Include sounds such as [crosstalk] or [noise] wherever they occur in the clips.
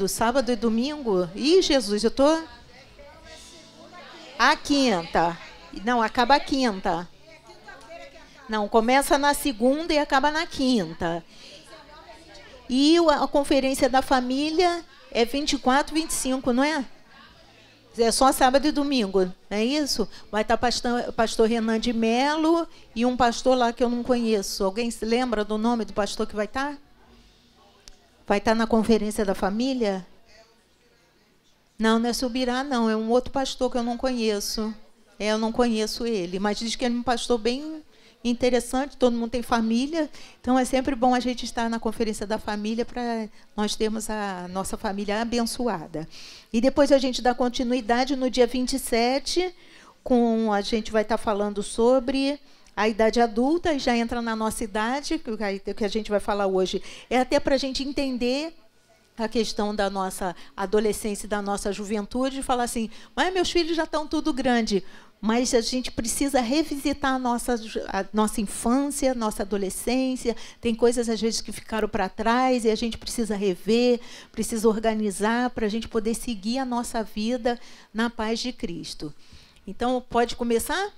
do sábado e domingo. Ih, Jesus, eu tô a quinta. Não, acaba a quinta. Não, começa na segunda e acaba na quinta. E a conferência da família é 24, 25, não é? É só sábado e domingo, não é isso? Vai estar pastor, pastor Renan de Melo e um pastor lá que eu não conheço. Alguém se lembra do nome do pastor que vai estar? Vai estar na conferência da família? Não, não é Subirá, não. É um outro pastor que eu não conheço. É, eu não conheço ele. Mas diz que ele é um pastor bem interessante, todo mundo tem família. Então é sempre bom a gente estar na conferência da família para nós termos a nossa família abençoada. E depois a gente dá continuidade no dia 27, com a gente vai estar falando sobre a idade adulta e já entra na nossa idade, que a gente vai falar hoje, é até para a gente entender a questão da nossa adolescência e da nossa juventude e falar assim, mas meus filhos já estão tudo grande. Mas a gente precisa revisitar a nossa, a nossa infância, a nossa adolescência. Tem coisas, às vezes, que ficaram para trás e a gente precisa rever, precisa organizar para a gente poder seguir a nossa vida na paz de Cristo. Então, pode começar?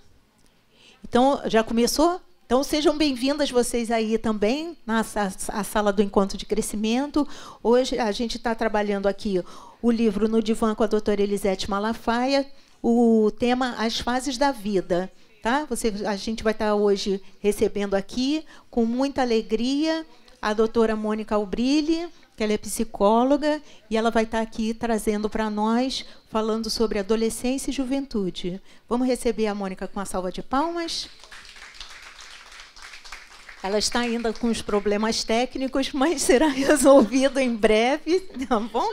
Então, já começou? Então, sejam bem-vindas vocês aí também na sala do Encontro de Crescimento. Hoje a gente está trabalhando aqui o livro No Divã com a doutora Elisete Malafaia, o tema As Fases da Vida. Tá? Você, a gente vai estar tá hoje recebendo aqui, com muita alegria, a doutora Mônica Albrilli, que ela é psicóloga e ela vai estar tá aqui trazendo para nós, falando sobre adolescência e juventude. Vamos receber a Mônica com a salva de palmas. Ela está ainda com os problemas técnicos, mas será [laughs] resolvido em breve, tá bom?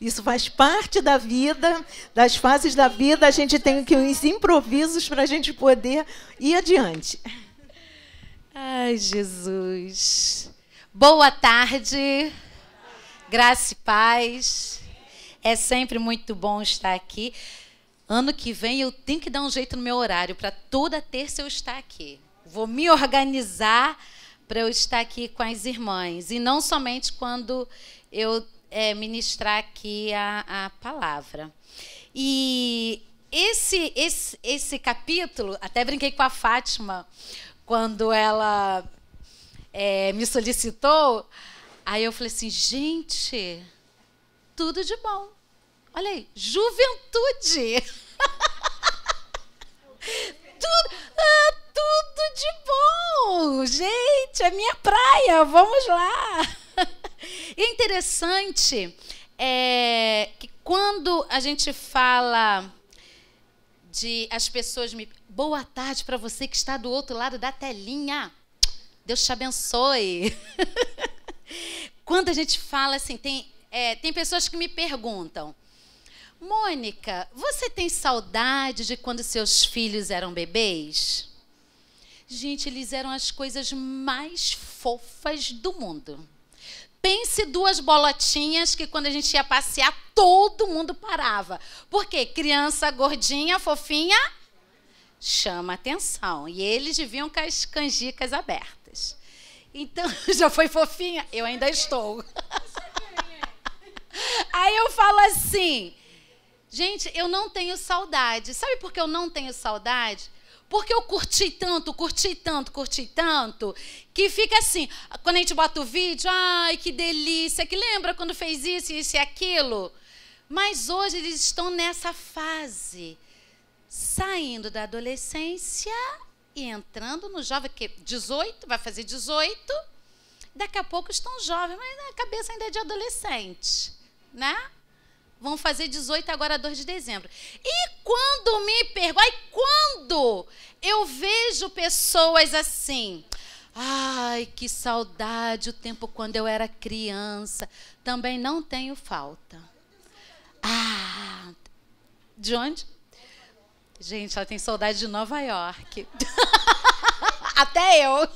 Isso faz parte da vida, das fases da vida. A gente tem que uns improvisos para a gente poder ir adiante. Ai, Jesus. Boa tarde. Graça e paz. É sempre muito bom estar aqui. Ano que vem eu tenho que dar um jeito no meu horário para toda terça eu estar aqui. Vou me organizar para eu estar aqui com as irmãs e não somente quando eu é, ministrar aqui a, a palavra. E esse, esse, esse capítulo, até brinquei com a Fátima quando ela é, me solicitou Aí eu falei assim, gente, tudo de bom. Olha aí, juventude. [laughs] tudo, ah, tudo de bom. Gente, é minha praia, vamos lá. [laughs] E é interessante é que quando a gente fala de as pessoas me boa tarde para você que está do outro lado da telinha. Deus te abençoe. [laughs] Quando a gente fala assim, tem, é, tem pessoas que me perguntam, Mônica, você tem saudade de quando seus filhos eram bebês? Gente, eles eram as coisas mais fofas do mundo. Pense duas bolotinhas que quando a gente ia passear, todo mundo parava. Porque criança gordinha, fofinha, chama atenção. E eles deviam com as canjicas abertas. Então, [laughs] já foi fofinha? Eu ainda estou. [laughs] Aí eu falo assim, gente, eu não tenho saudade. Sabe por que eu não tenho saudade? Porque eu curti tanto, curti tanto, curti tanto, que fica assim, quando a gente bota o vídeo, ai, que delícia, que lembra quando fez isso, isso e aquilo? Mas hoje eles estão nessa fase, saindo da adolescência e entrando no jovem, que 18, vai fazer 18, daqui a pouco estão jovens, mas a cabeça ainda é de adolescente, né? Vão fazer 18 agora, 2 de dezembro. E quando me perguntam, quando eu vejo pessoas assim, ai, que saudade o tempo quando eu era criança, também não tenho falta. Ah, de onde? Gente, ela tem saudade de Nova York. [laughs] Até eu.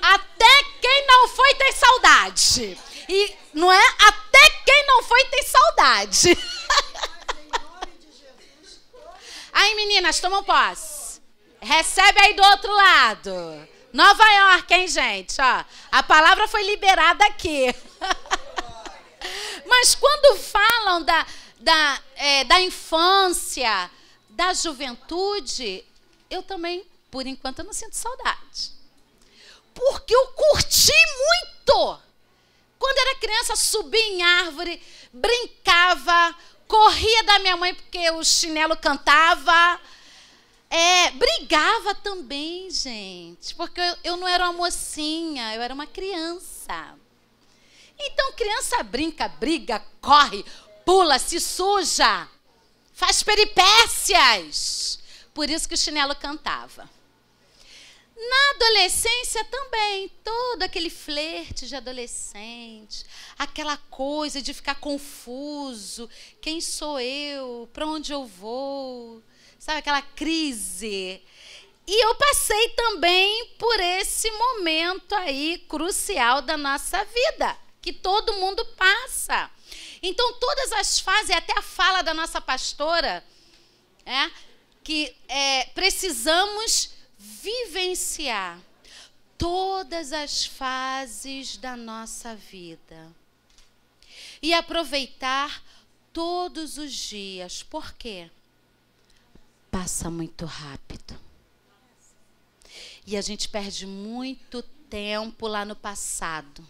Até quem não foi tem saudade. E não é? Até quem não foi tem saudade. [laughs] Aí, meninas, tomam posse. Recebe aí do outro lado. Nova York, hein, gente? Ó, a palavra foi liberada aqui. [laughs] Mas quando falam da, da, é, da infância, da juventude, eu também, por enquanto, não sinto saudade. Porque eu curti muito. Quando era criança, subia em árvore, brincava, corria da minha mãe porque o chinelo cantava. É, brigava também, gente, porque eu, eu não era uma mocinha, eu era uma criança. Então, criança brinca, briga, corre, pula, se suja, faz peripécias. Por isso que o chinelo cantava. Na adolescência também, todo aquele flerte de adolescente, aquela coisa de ficar confuso, quem sou eu, para onde eu vou, sabe aquela crise. E eu passei também por esse momento aí crucial da nossa vida, que todo mundo passa. Então, todas as fases, até a fala da nossa pastora, é, que é, precisamos vivenciar todas as fases da nossa vida e aproveitar todos os dias. Por quê? Passa muito rápido. E a gente perde muito tempo lá no passado.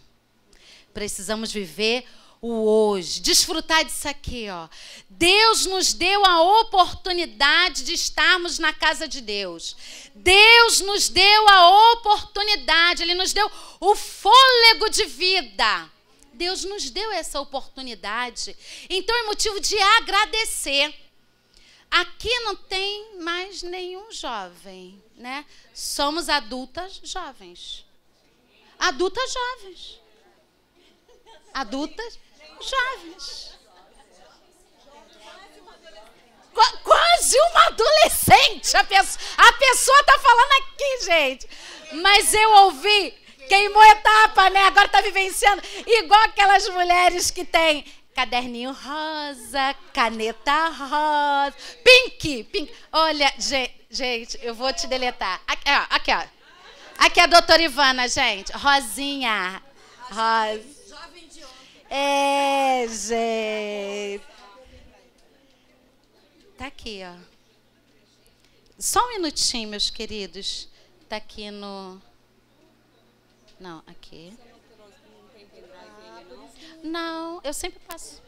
Precisamos viver o hoje, desfrutar disso aqui, ó. Deus nos deu a oportunidade de estarmos na casa de Deus. Deus nos deu a oportunidade, ele nos deu o fôlego de vida. Deus nos deu essa oportunidade. Então é motivo de agradecer. Aqui não tem mais nenhum jovem, né? Somos adultas jovens. Adultas jovens. Adultas Chaves. Qu quase uma adolescente. A, peço a pessoa está falando aqui, gente. Mas eu ouvi, queimou etapa, né? Agora está vivenciando. Igual aquelas mulheres que têm caderninho rosa, caneta rosa, pink, pink. Olha, gente, eu vou te deletar. Aqui, ó. Aqui, ó. aqui é a doutora Ivana, gente. Rosinha. Rosa. É, gente. Tá aqui, ó. Só um minutinho, meus queridos. Tá aqui no. Não, aqui. Não, eu sempre passo.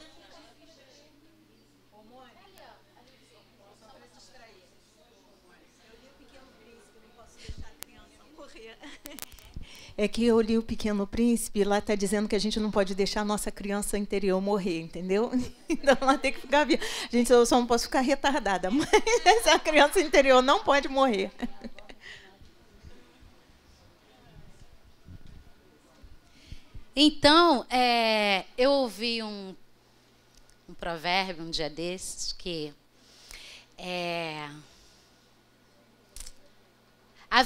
é que eu li o Pequeno Príncipe e lá está dizendo que a gente não pode deixar a nossa criança interior morrer, entendeu? [laughs] Então ela tem que ficar viva. Gente, eu só não posso ficar retardada, [laughs] mas essa criança interior não pode morrer. Então, é, eu ouvi um, um, provérbio um dia desses que é, a,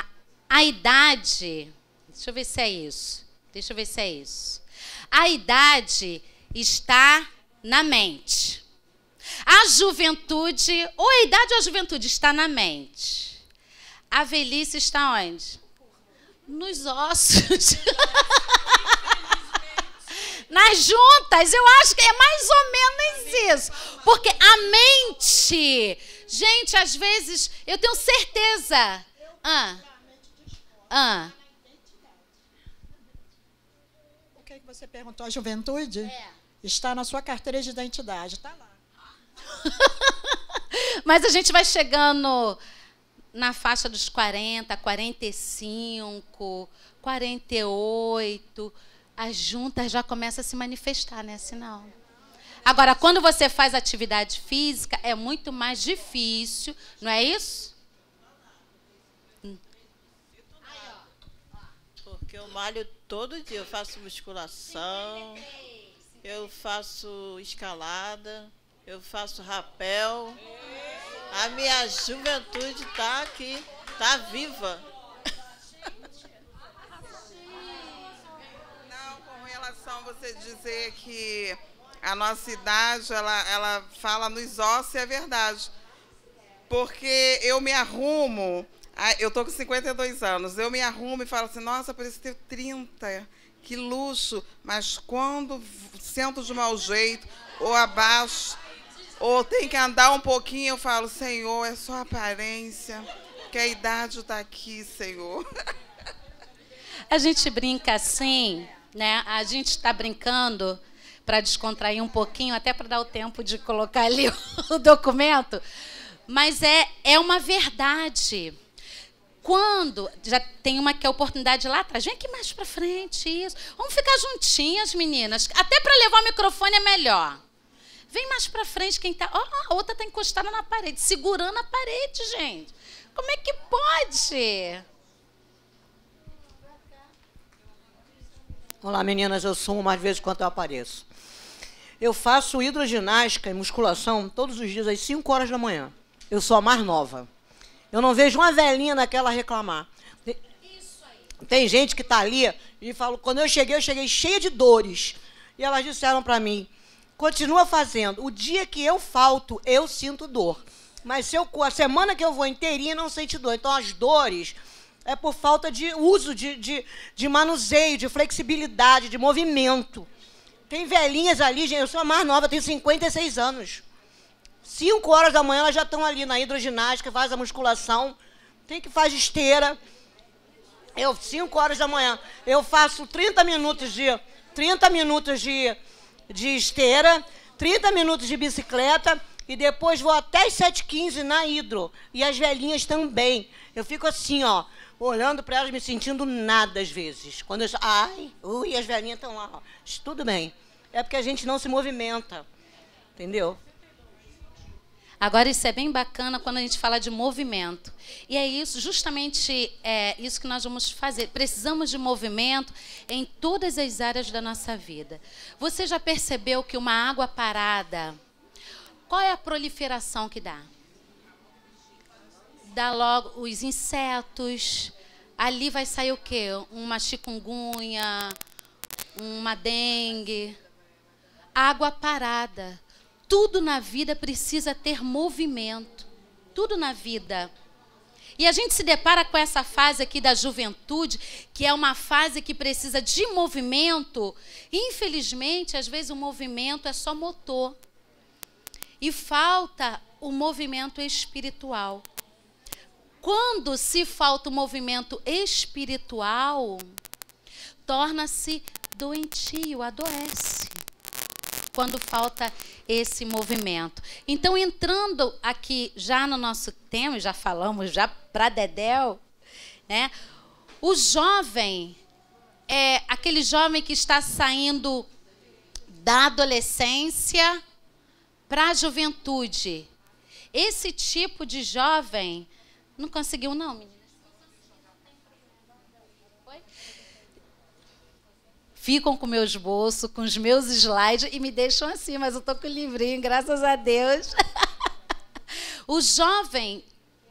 a, a idade Deixa eu ver se é isso. Deixa eu ver se é isso. A idade está na mente. A juventude, ou a idade ou a juventude, está na mente. A velhice está onde? Nos ossos. [laughs] Nas juntas, eu acho que é mais ou menos isso. Porque a mente, gente, às vezes, eu tenho certeza. Ah, ah, Você perguntou a juventude? É. Está na sua carteira de identidade, está lá. [laughs] Mas a gente vai chegando na faixa dos 40, 45, 48. As juntas já começam a se manifestar, né? Sinal. Agora, quando você faz atividade física, é muito mais difícil, não é isso? Eu malho todo dia, eu faço musculação, eu faço escalada, eu faço rapel. A minha juventude está aqui, está viva. Não, com relação a você dizer que a nossa idade, ela, ela fala nos ossos, é verdade. Porque eu me arrumo eu tô com 52 anos, eu me arrumo e falo assim, nossa, parece ter 30, que luxo. Mas quando sento de mau jeito, ou abaixo, ou tem que andar um pouquinho, eu falo, Senhor, é só aparência, que a idade está aqui, Senhor. A gente brinca assim, né? A gente está brincando para descontrair um pouquinho, até para dar o tempo de colocar ali [laughs] o documento. Mas é, é uma verdade. Quando já tem uma que é oportunidade lá atrás, vem aqui mais para frente, isso. Vamos ficar juntinhas, meninas. Até para levar o microfone é melhor. Vem mais para frente quem tá. Ó, oh, a outra tá encostada na parede, segurando a parede, gente. Como é que pode? Olá, meninas, eu sumo mais vezes quanto eu apareço. Eu faço hidroginástica e musculação todos os dias às 5 horas da manhã. Eu sou a mais nova. Eu não vejo uma velhinha naquela reclamar. Tem gente que está ali e falou: quando eu cheguei, eu cheguei cheia de dores. E elas disseram para mim, continua fazendo. O dia que eu falto, eu sinto dor. Mas se eu, a semana que eu vou inteirinha, não sente dor. Então, as dores é por falta de uso, de, de, de manuseio, de flexibilidade, de movimento. Tem velhinhas ali, gente, eu sou a mais nova, tenho 56 anos. 5 horas da manhã elas já estão ali na hidroginástica, faz a musculação, tem que fazer esteira. Eu, 5 horas da manhã, eu faço 30 minutos de 30 minutos de, de esteira, 30 minutos de bicicleta e depois vou até as 7h15 na hidro. E as velhinhas também. Eu fico assim, ó, olhando para elas, me sentindo nada às vezes. Quando eu. Ai, ui, as velhinhas estão lá, ó. Tudo bem. É porque a gente não se movimenta. Entendeu? Agora, isso é bem bacana quando a gente fala de movimento. E é isso, justamente é isso que nós vamos fazer. Precisamos de movimento em todas as áreas da nossa vida. Você já percebeu que uma água parada, qual é a proliferação que dá? Dá logo os insetos. Ali vai sair o quê? Uma chikungunya, uma dengue. Água parada tudo na vida precisa ter movimento. Tudo na vida. E a gente se depara com essa fase aqui da juventude, que é uma fase que precisa de movimento. Infelizmente, às vezes o movimento é só motor. E falta o movimento espiritual. Quando se falta o movimento espiritual, torna-se doentio, adoece quando falta esse movimento. Então, entrando aqui já no nosso tema, já falamos já para Dedéu, né? O jovem é aquele jovem que está saindo da adolescência para a juventude. Esse tipo de jovem não conseguiu não, menina ficam com o meu esboço, com os meus slides e me deixam assim, mas eu estou com o livrinho, graças a Deus. [laughs] o jovem,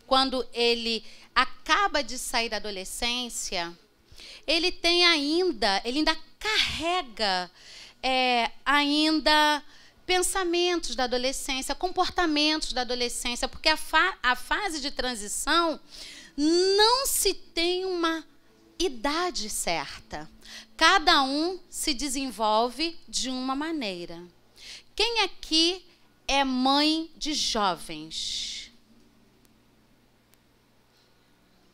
quando ele acaba de sair da adolescência, ele tem ainda, ele ainda carrega é, ainda pensamentos da adolescência, comportamentos da adolescência, porque a, fa a fase de transição não se tem uma idade certa. Cada um se desenvolve de uma maneira. Quem aqui é mãe de jovens?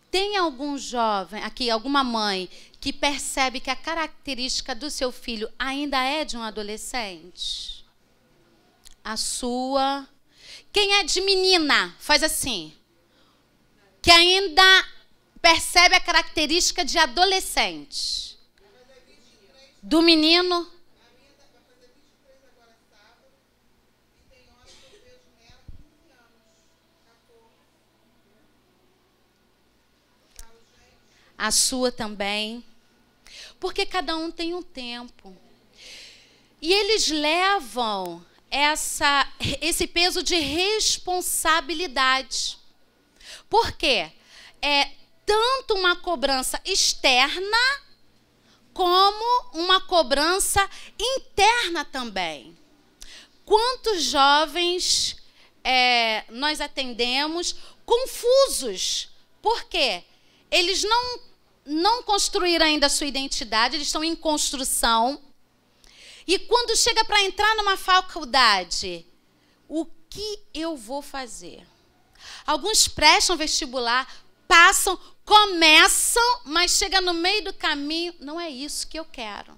Tem algum jovem, aqui, alguma mãe, que percebe que a característica do seu filho ainda é de um adolescente? A sua. Quem é de menina, faz assim. Que ainda percebe a característica de adolescente. Do menino. A sua também. Porque cada um tem um tempo. E eles levam essa, esse peso de responsabilidade. Por quê? É, tanto uma cobrança externa como uma cobrança interna também. Quantos jovens é, nós atendemos confusos? Por quê? Eles não, não construíram ainda a sua identidade, eles estão em construção. E quando chega para entrar numa faculdade, o que eu vou fazer? Alguns prestam vestibular, passam, começam, mas chega no meio do caminho, não é isso que eu quero.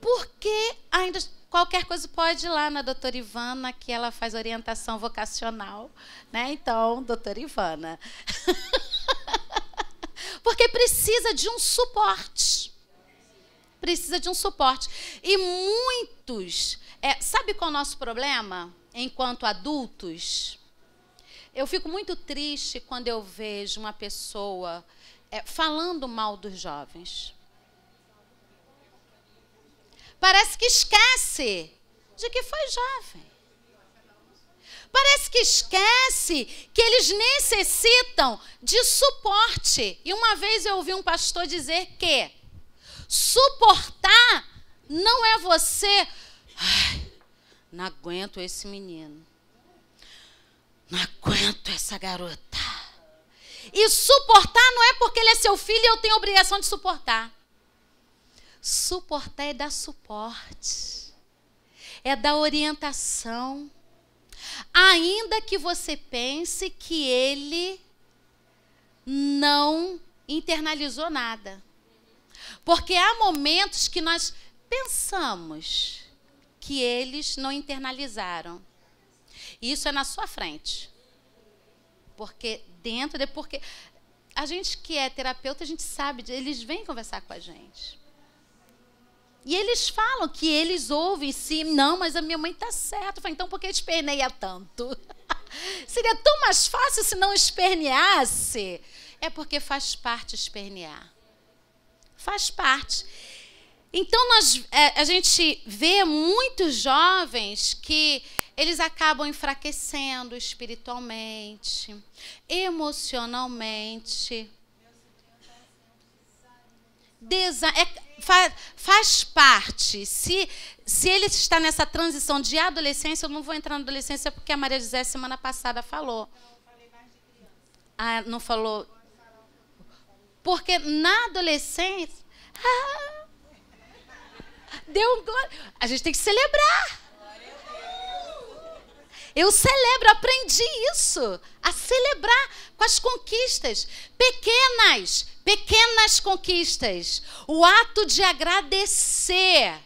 Porque ainda qualquer coisa pode ir lá na doutora Ivana, que ela faz orientação vocacional, né? Então, doutora Ivana. [laughs] Porque precisa de um suporte. Precisa de um suporte. E muitos, é, sabe qual é o nosso problema enquanto adultos? Eu fico muito triste quando eu vejo uma pessoa é, falando mal dos jovens. Parece que esquece de que foi jovem. Parece que esquece que eles necessitam de suporte. E uma vez eu ouvi um pastor dizer que suportar não é você. Ai, não aguento esse menino. Não aguento essa garota. E suportar não é porque ele é seu filho e eu tenho a obrigação de suportar. Suportar é dar suporte, é dar orientação. Ainda que você pense que ele não internalizou nada. Porque há momentos que nós pensamos que eles não internalizaram. E isso é na sua frente. Porque dentro de porque a gente que é terapeuta, a gente sabe, eles vêm conversar com a gente. E eles falam que eles ouvem sim, não, mas a minha mãe tá certa. falo, então por que esperneia tanto? [laughs] Seria tão mais fácil se não esperneasse. É porque faz parte espernear. Faz parte. Então nós, é, a gente vê muitos jovens que eles acabam enfraquecendo espiritualmente, emocionalmente. Desa é, faz, faz parte. Se, se ele está nessa transição de adolescência, eu não vou entrar na adolescência porque a Maria José semana passada falou. Não, ah, não falou. Porque na adolescência. Ah, deu glória. A gente tem que celebrar. Eu celebro, aprendi isso, a celebrar com as conquistas, pequenas, pequenas conquistas. O ato de agradecer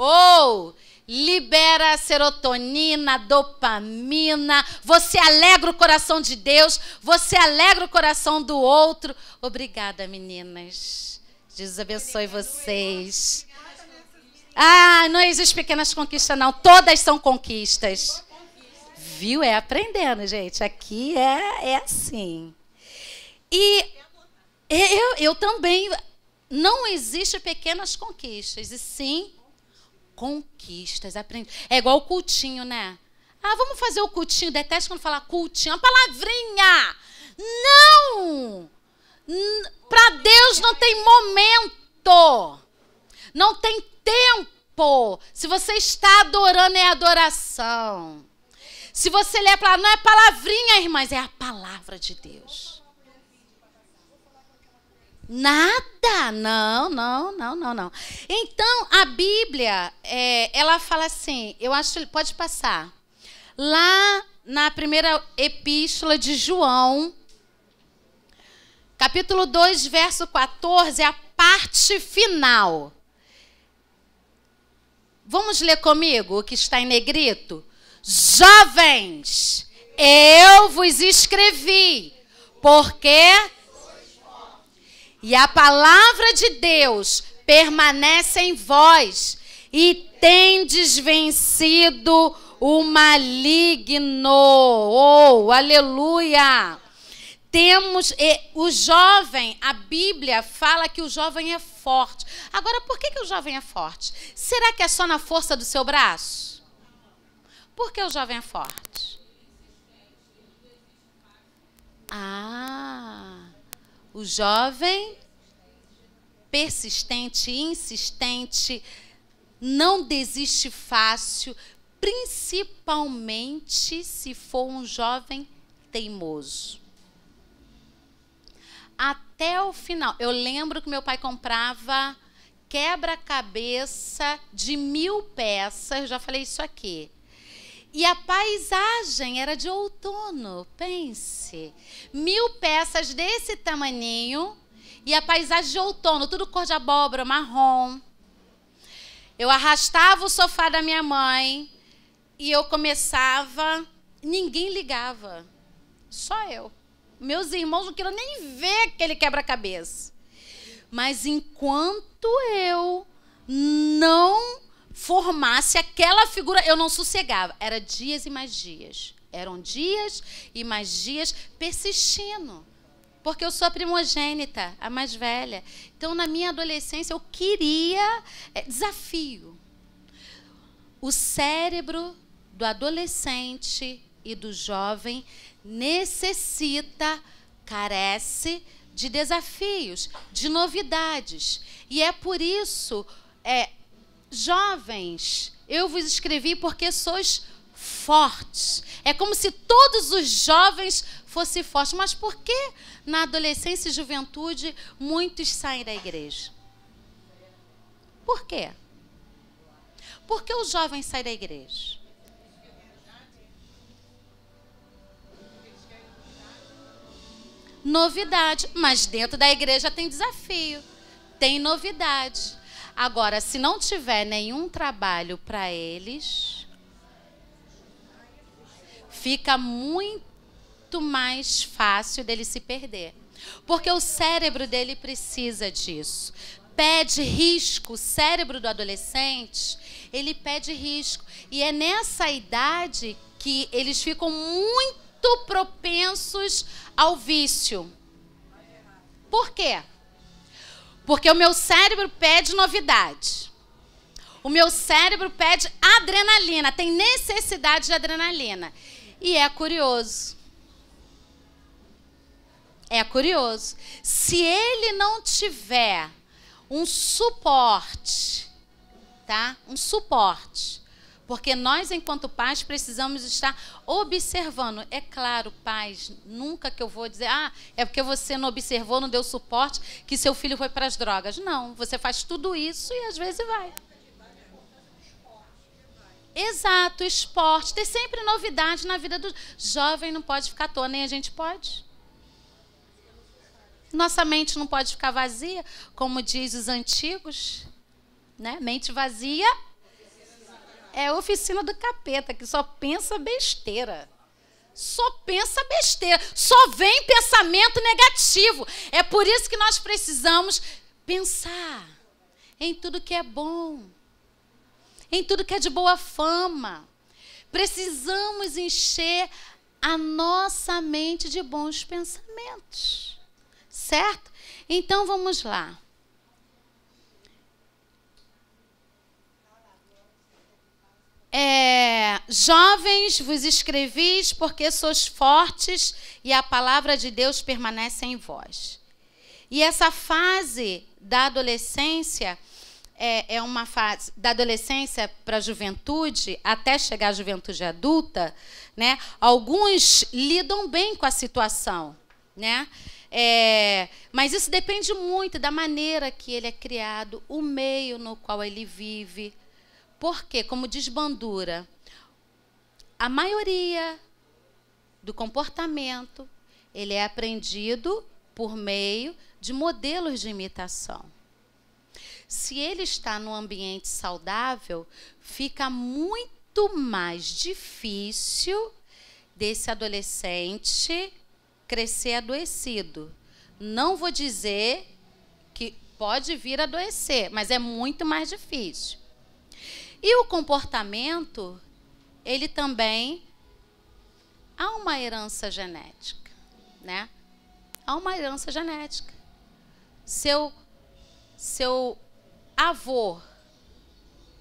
ou oh, libera serotonina, dopamina, você alegra o coração de Deus, você alegra o coração do outro. Obrigada, meninas. Deus abençoe vocês. Ah, não existe pequenas conquistas, não. Todas são conquistas. Viu? É aprendendo, gente. Aqui é, é assim. E eu, eu também. Não existe pequenas conquistas, e sim conquistas. Aprende. É igual o cultinho, né? Ah, vamos fazer o cultinho. Detesto quando fala cultinho. É uma palavrinha. Não! Para Deus não tem momento. Não tem tempo. Se você está adorando, é adoração. Se você lê a palavra, não é palavrinha, irmãs, é a palavra de Deus. Nada, não, não, não, não, não. Então a Bíblia, é, ela fala assim, eu acho, pode passar. Lá na primeira epístola de João, capítulo 2, verso 14, é a parte final. Vamos ler comigo o que está em negrito? Jovens, eu vos escrevi, porque. E a palavra de Deus permanece em vós, e tendes vencido o maligno. Oh, aleluia! Temos. E, o jovem, a Bíblia fala que o jovem é forte. Agora, por que, que o jovem é forte? Será que é só na força do seu braço? Por que o jovem é forte? Ah, o jovem persistente, insistente, não desiste fácil, principalmente se for um jovem teimoso até o final. Eu lembro que meu pai comprava quebra-cabeça de mil peças, já falei isso aqui. E a paisagem era de outono, pense. Mil peças desse tamaninho e a paisagem de outono, tudo cor de abóbora, marrom. Eu arrastava o sofá da minha mãe e eu começava, ninguém ligava, só eu. Meus irmãos não queriam nem ver aquele quebra-cabeça. Mas enquanto eu não formasse aquela figura, eu não sossegava. Era dias e mais dias. Eram dias e mais dias persistindo. Porque eu sou a primogênita, a mais velha. Então, na minha adolescência, eu queria é, desafio. O cérebro do adolescente e do jovem necessita, carece de desafios, de novidades. E é por isso, é, jovens, eu vos escrevi porque sois fortes. É como se todos os jovens fossem fortes. Mas por que na adolescência e juventude muitos saem da igreja? Por quê? Por que o jovem sai da igreja? novidade. Mas dentro da igreja tem desafio, tem novidade. Agora, se não tiver nenhum trabalho para eles, fica muito mais fácil dele se perder. Porque o cérebro dele precisa disso. Pede risco, o cérebro do adolescente, ele pede risco. E é nessa idade que eles ficam muito propensos ao vício. Por quê? Porque o meu cérebro pede novidade. O meu cérebro pede adrenalina, tem necessidade de adrenalina. E é curioso. É curioso. Se ele não tiver um suporte, tá? Um suporte porque nós, enquanto pais, precisamos estar observando. É claro, pais, nunca que eu vou dizer, ah, é porque você não observou, não deu suporte, que seu filho foi para as drogas. Não, você faz tudo isso e às vezes vai. Exato, esporte. Tem sempre novidade na vida do jovem, não pode ficar à toa, nem a gente pode. Nossa mente não pode ficar vazia, como diz os antigos, né? Mente vazia é oficina do capeta, que só pensa besteira. Só pensa besteira, só vem pensamento negativo. É por isso que nós precisamos pensar em tudo que é bom, em tudo que é de boa fama. Precisamos encher a nossa mente de bons pensamentos, certo? Então vamos lá. É, Jovens, vos escrevis porque sois fortes e a palavra de Deus permanece em vós. E essa fase da adolescência é, é uma fase da adolescência para a juventude até chegar à juventude adulta, né? Alguns lidam bem com a situação, né? É, mas isso depende muito da maneira que ele é criado, o meio no qual ele vive porque, como diz Bandura, a maioria do comportamento ele é aprendido por meio de modelos de imitação. Se ele está num ambiente saudável, fica muito mais difícil desse adolescente crescer adoecido. Não vou dizer que pode vir a adoecer, mas é muito mais difícil. E o comportamento, ele também há uma herança genética, né? Há uma herança genética. Seu seu avô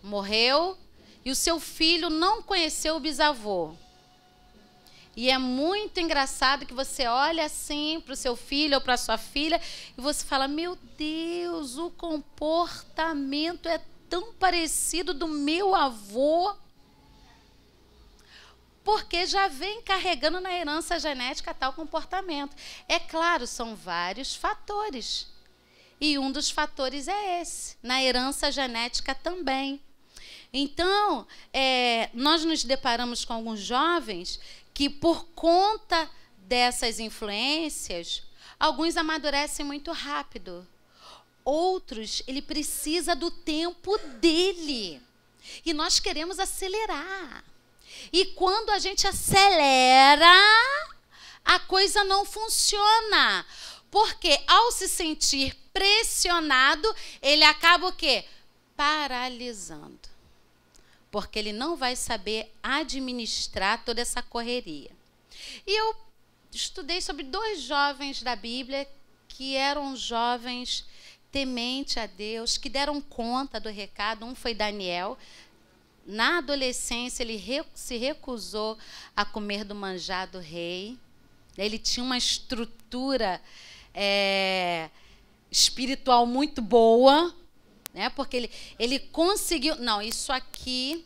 morreu e o seu filho não conheceu o bisavô. E é muito engraçado que você olha assim para o seu filho ou para sua filha e você fala: Meu Deus, o comportamento é tão parecido do meu avô. Porque já vem carregando na herança genética tal comportamento. É claro, são vários fatores. E um dos fatores é esse, na herança genética também. Então, é, nós nos deparamos com alguns jovens que, por conta dessas influências, alguns amadurecem muito rápido outros, ele precisa do tempo dele. E nós queremos acelerar. E quando a gente acelera, a coisa não funciona. Porque ao se sentir pressionado, ele acaba o quê? Paralisando. Porque ele não vai saber administrar toda essa correria. E eu estudei sobre dois jovens da Bíblia que eram jovens temente a Deus, que deram conta do recado. Um foi Daniel. Na adolescência, ele se recusou a comer do manjá do rei. Ele tinha uma estrutura é, espiritual muito boa, né? porque ele, ele conseguiu. Não, isso aqui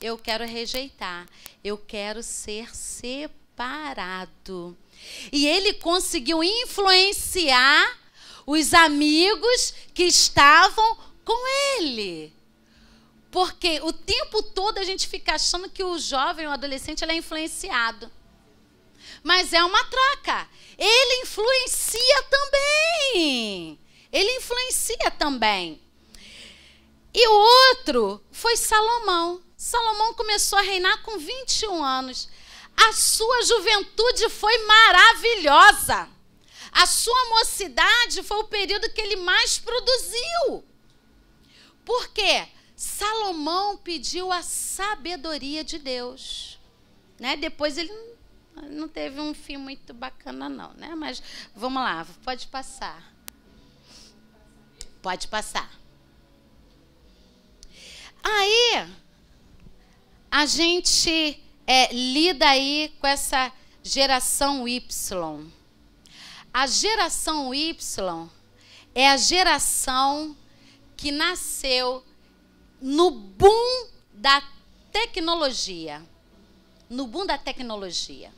eu quero rejeitar, eu quero ser separado. E ele conseguiu influenciar os amigos que estavam com ele. Porque o tempo todo a gente fica achando que o jovem, o adolescente, ele é influenciado. Mas é uma troca. Ele influencia também. Ele influencia também. E o outro foi Salomão. Salomão começou a reinar com 21 anos. A sua juventude foi maravilhosa. A sua mocidade foi o período que ele mais produziu. Por quê? Salomão pediu a sabedoria de Deus. Né? Depois ele não teve um fim muito bacana, não, né? Mas vamos lá, pode passar. Pode passar. Aí a gente é, lida aí com essa geração Y. A geração Y é a geração que nasceu no boom da tecnologia. No boom da tecnologia.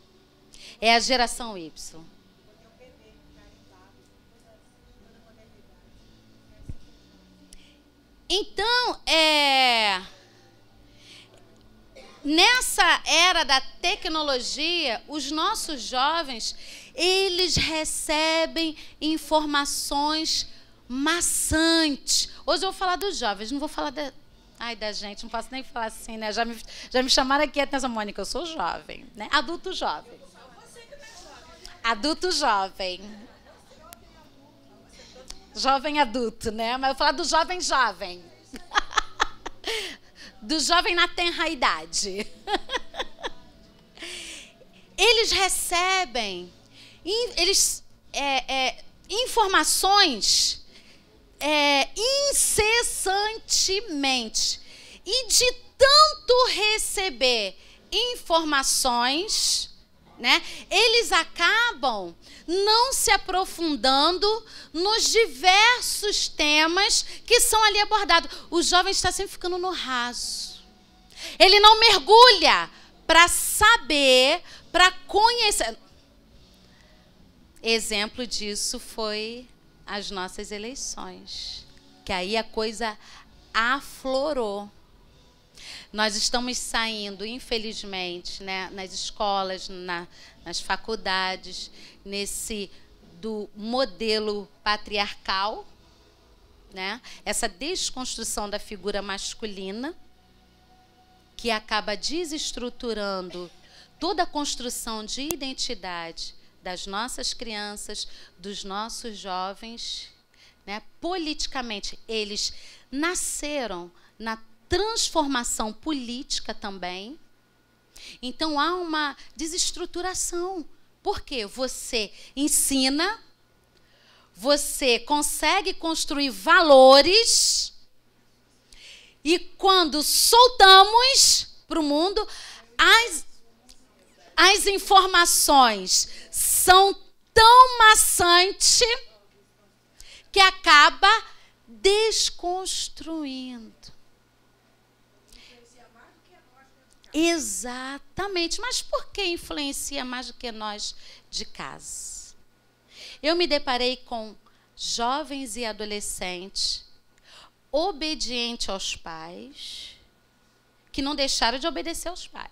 É a geração Y. Então, é, nessa era da tecnologia, os nossos jovens eles recebem informações maçantes. Hoje eu vou falar dos jovens, não vou falar da. Ai, da gente, não posso nem falar assim, né? Já me, já me chamaram aqui a atenção, Mônica, eu sou jovem, né? Adulto jovem. Adulto jovem. Jovem adulto, né? Mas eu vou falar do jovem jovem. [laughs] Do jovem na tenra idade. [laughs] Eles recebem eles, é, é, informações é, incessantemente. E de tanto receber informações, né, eles acabam não se aprofundando nos diversos temas que são ali abordados. O jovem está sempre ficando no raso. Ele não mergulha para saber, para conhecer. Exemplo disso foi as nossas eleições, que aí a coisa aflorou. Nós estamos saindo, infelizmente, né, nas escolas, na, nas faculdades, nesse do modelo patriarcal, né? Essa desconstrução da figura masculina que acaba desestruturando toda a construção de identidade das nossas crianças, dos nossos jovens. Né? Politicamente, eles nasceram na transformação política também. Então há uma desestruturação. Porque você ensina, você consegue construir valores, e quando soltamos para o mundo, as as informações são tão maçante que acaba desconstruindo. Exatamente. Mas por que influencia mais do que nós de casa? Eu me deparei com jovens e adolescentes obedientes aos pais que não deixaram de obedecer aos pais.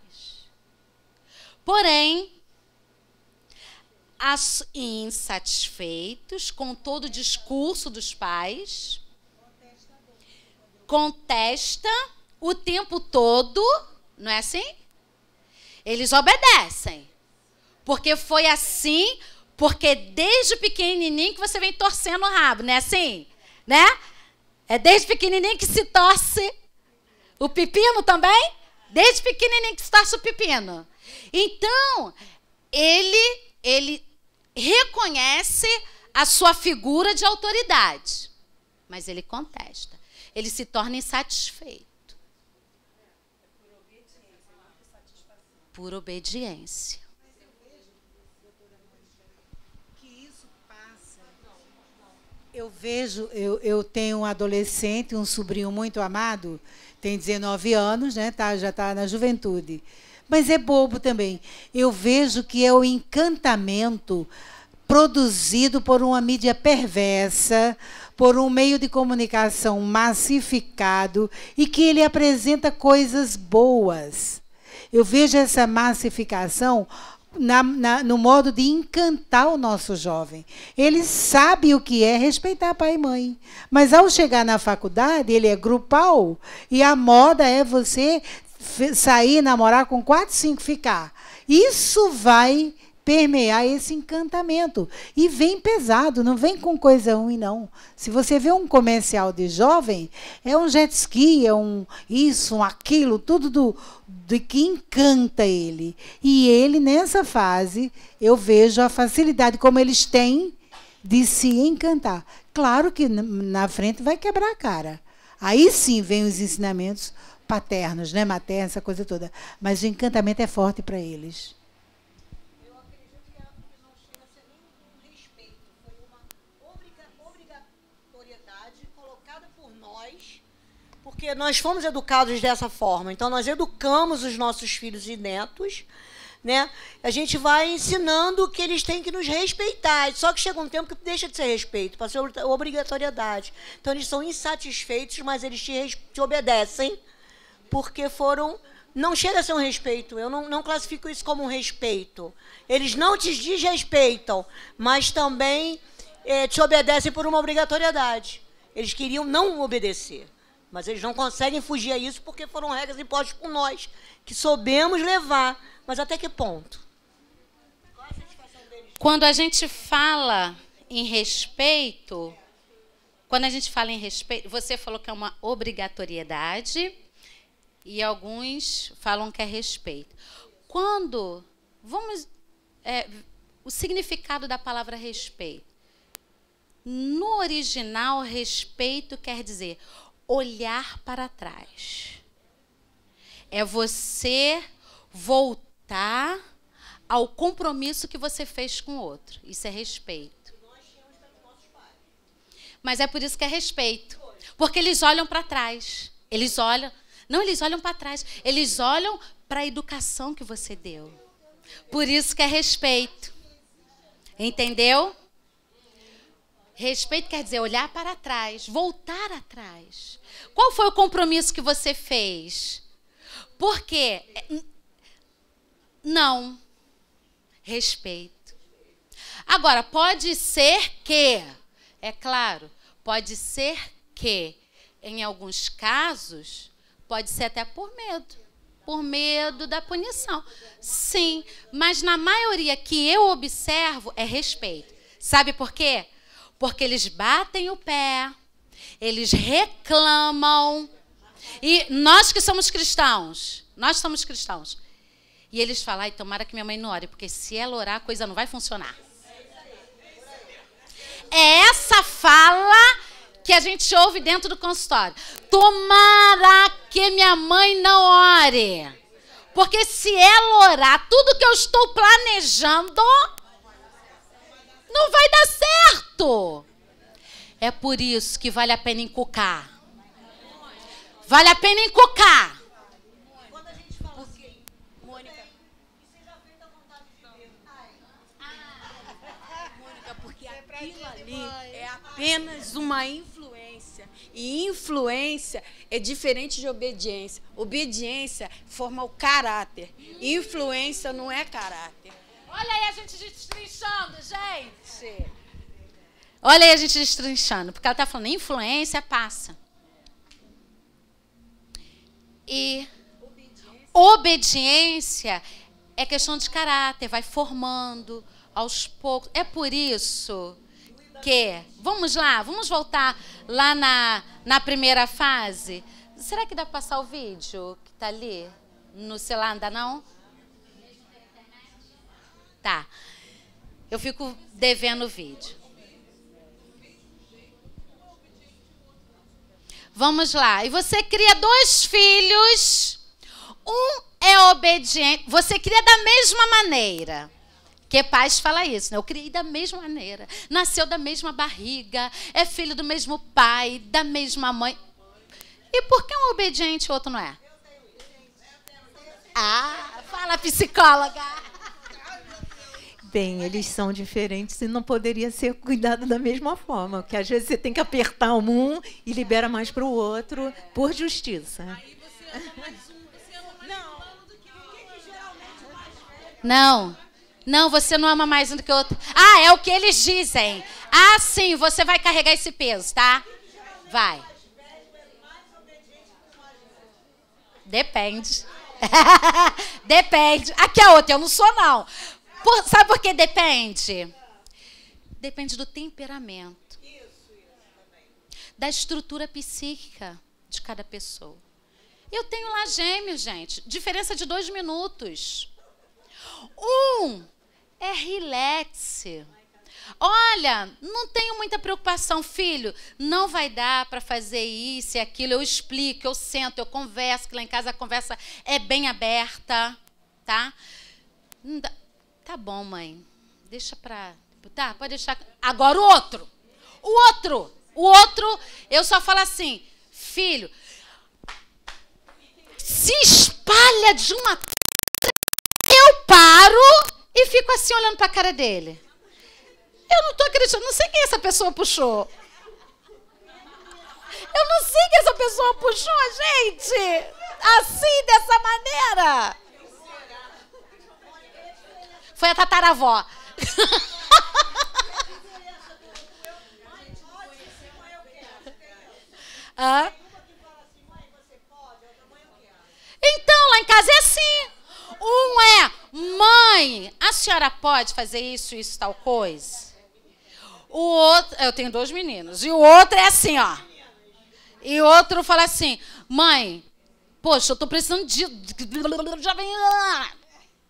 Porém, as insatisfeitos com todo o discurso dos pais, contesta o tempo todo, não é assim? Eles obedecem. Porque foi assim, porque desde pequenininho que você vem torcendo o rabo, não é assim? Né? É desde pequenininho que se torce o pepino também? Desde pequenininho que se torce o pepino. Então, ele, ele reconhece a sua figura de autoridade, mas ele contesta. Ele se torna insatisfeito. Por obediência. Eu vejo, eu, eu, tenho um adolescente, um sobrinho muito amado, tem 19 anos, né? Tá, já está na juventude mas é bobo também. Eu vejo que é o encantamento produzido por uma mídia perversa, por um meio de comunicação massificado e que ele apresenta coisas boas. Eu vejo essa massificação na, na, no modo de encantar o nosso jovem. Ele sabe o que é respeitar pai e mãe. Mas ao chegar na faculdade, ele é grupal e a moda é você sair, namorar com quatro, cinco, ficar. Isso vai permear esse encantamento. E vem pesado, não vem com coisa ruim, não. Se você vê um comercial de jovem, é um jet ski, é um isso, um aquilo, tudo do, do que encanta ele. E ele, nessa fase, eu vejo a facilidade como eles têm de se encantar. Claro que na frente vai quebrar a cara. Aí sim vem os ensinamentos paternos, né? Materna, essa coisa toda. Mas o encantamento é forte para eles. porque nós fomos educados dessa forma. Então nós educamos os nossos filhos e netos, né? A gente vai ensinando que eles têm que nos respeitar. Só que chega um tempo que deixa de ser respeito, para ser obrigatoriedade. Então eles são insatisfeitos, mas eles te, te obedecem porque foram. Não chega a ser um respeito, eu não, não classifico isso como um respeito. Eles não te desrespeitam, mas também eh, te obedecem por uma obrigatoriedade. Eles queriam não obedecer, mas eles não conseguem fugir a isso porque foram regras impostas por nós, que soubemos levar, mas até que ponto? Quando a gente fala em respeito, quando a gente fala em respeito, você falou que é uma obrigatoriedade, e alguns falam que é respeito. Quando vamos é, o significado da palavra respeito. No original, respeito quer dizer olhar para trás. É você voltar ao compromisso que você fez com o outro. Isso é respeito. Mas é por isso que é respeito. Porque eles olham para trás. Eles olham, não, eles olham para trás. Eles olham para a educação que você deu. Por isso que é respeito. Entendeu? Respeito quer dizer olhar para trás, voltar atrás. Qual foi o compromisso que você fez? Por quê? Eh, não. Respeito. Agora, pode ser que, é claro, pode ser que, em alguns casos, Pode ser até por medo por medo da punição. Sim, mas na maioria que eu observo é respeito. Sabe por quê? Porque eles batem o pé, eles reclamam. E nós que somos cristãos, nós somos cristãos. E eles falam, ai, tomara que minha mãe não ore, porque se ela orar, a coisa não vai funcionar. É essa fala que a gente ouve dentro do consultório. Tomara que minha mãe não ore. Porque se ela orar tudo que eu estou planejando, não vai dar certo. É por isso que vale a pena encucar. Vale a pena encucar. Quando a gente fala assim, Mônica. Tá ah. Mônica, porque é aquilo ali é apenas uma informação. E influência é diferente de obediência. Obediência forma o caráter. Influência não é caráter. Olha aí a gente destrinchando, gente. Olha aí a gente destrinchando, porque ela está falando influência passa. E obediência. obediência é questão de caráter, vai formando aos poucos. É por isso quer. Vamos lá, vamos voltar lá na, na primeira fase. Será que dá para passar o vídeo que está ali? No celular ainda não? Tá. Eu fico devendo o vídeo. Vamos lá. E você cria dois filhos. Um é obediente. Você cria da mesma maneira. Que paz fala isso, né? Eu criei da mesma maneira, nasceu da mesma barriga, é filho do mesmo pai, da mesma mãe. E por que um obediente e outro não é? Ah, fala psicóloga. Bem, eles são diferentes e não poderia ser cuidado da mesma forma, porque às vezes você tem que apertar um e libera mais para o outro por justiça. Aí você ama mais um, você ama mais não. do que o que geralmente é mais Não. Não, você não ama mais um do que o outro. Ah, é o que eles dizem. Ah, sim, você vai carregar esse peso, tá? Vai. Depende. [laughs] depende. Aqui é outra, eu não sou, não. Por, sabe por que depende? Depende do temperamento. Da estrutura psíquica de cada pessoa. Eu tenho lá gêmeos, gente. Diferença de dois minutos. Um é relaxe. Olha, não tenho muita preocupação, filho. Não vai dar para fazer isso e aquilo. Eu explico, eu sento, eu converso, que lá em casa a conversa é bem aberta, tá? Tá bom, mãe. Deixa para. Tá, pode deixar. Agora o outro. O outro. O outro, eu só falo assim, filho, se espalha de uma fico assim olhando para a cara dele. Eu não estou acreditando, não sei quem essa pessoa puxou. Eu não sei quem essa pessoa puxou, gente. Assim, dessa maneira. Foi a tataravó. ah? [laughs] Então, lá em casa é assim. Um é Mãe, a senhora pode fazer isso, isso, tal coisa? O outro, eu tenho dois meninos, e o outro é assim, ó. E o outro fala assim: Mãe, poxa, eu tô precisando de. Já vem.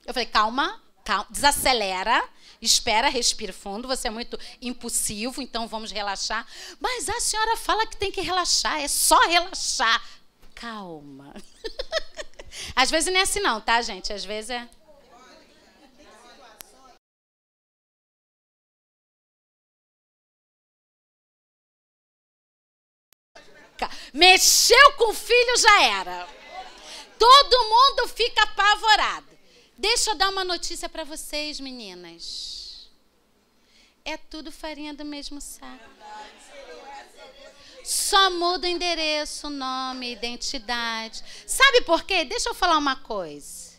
Eu falei: Calma, calma, desacelera espera, respira fundo, você é muito impulsivo, então vamos relaxar. Mas a senhora fala que tem que relaxar, é só relaxar. Calma. [laughs] Às vezes não é assim não, tá, gente? Às vezes é Mexeu com o filho, já era. Todo mundo fica apavorado. Deixa eu dar uma notícia para vocês, meninas. É tudo farinha do mesmo saco. Só muda o endereço, nome, identidade. Sabe por quê? Deixa eu falar uma coisa.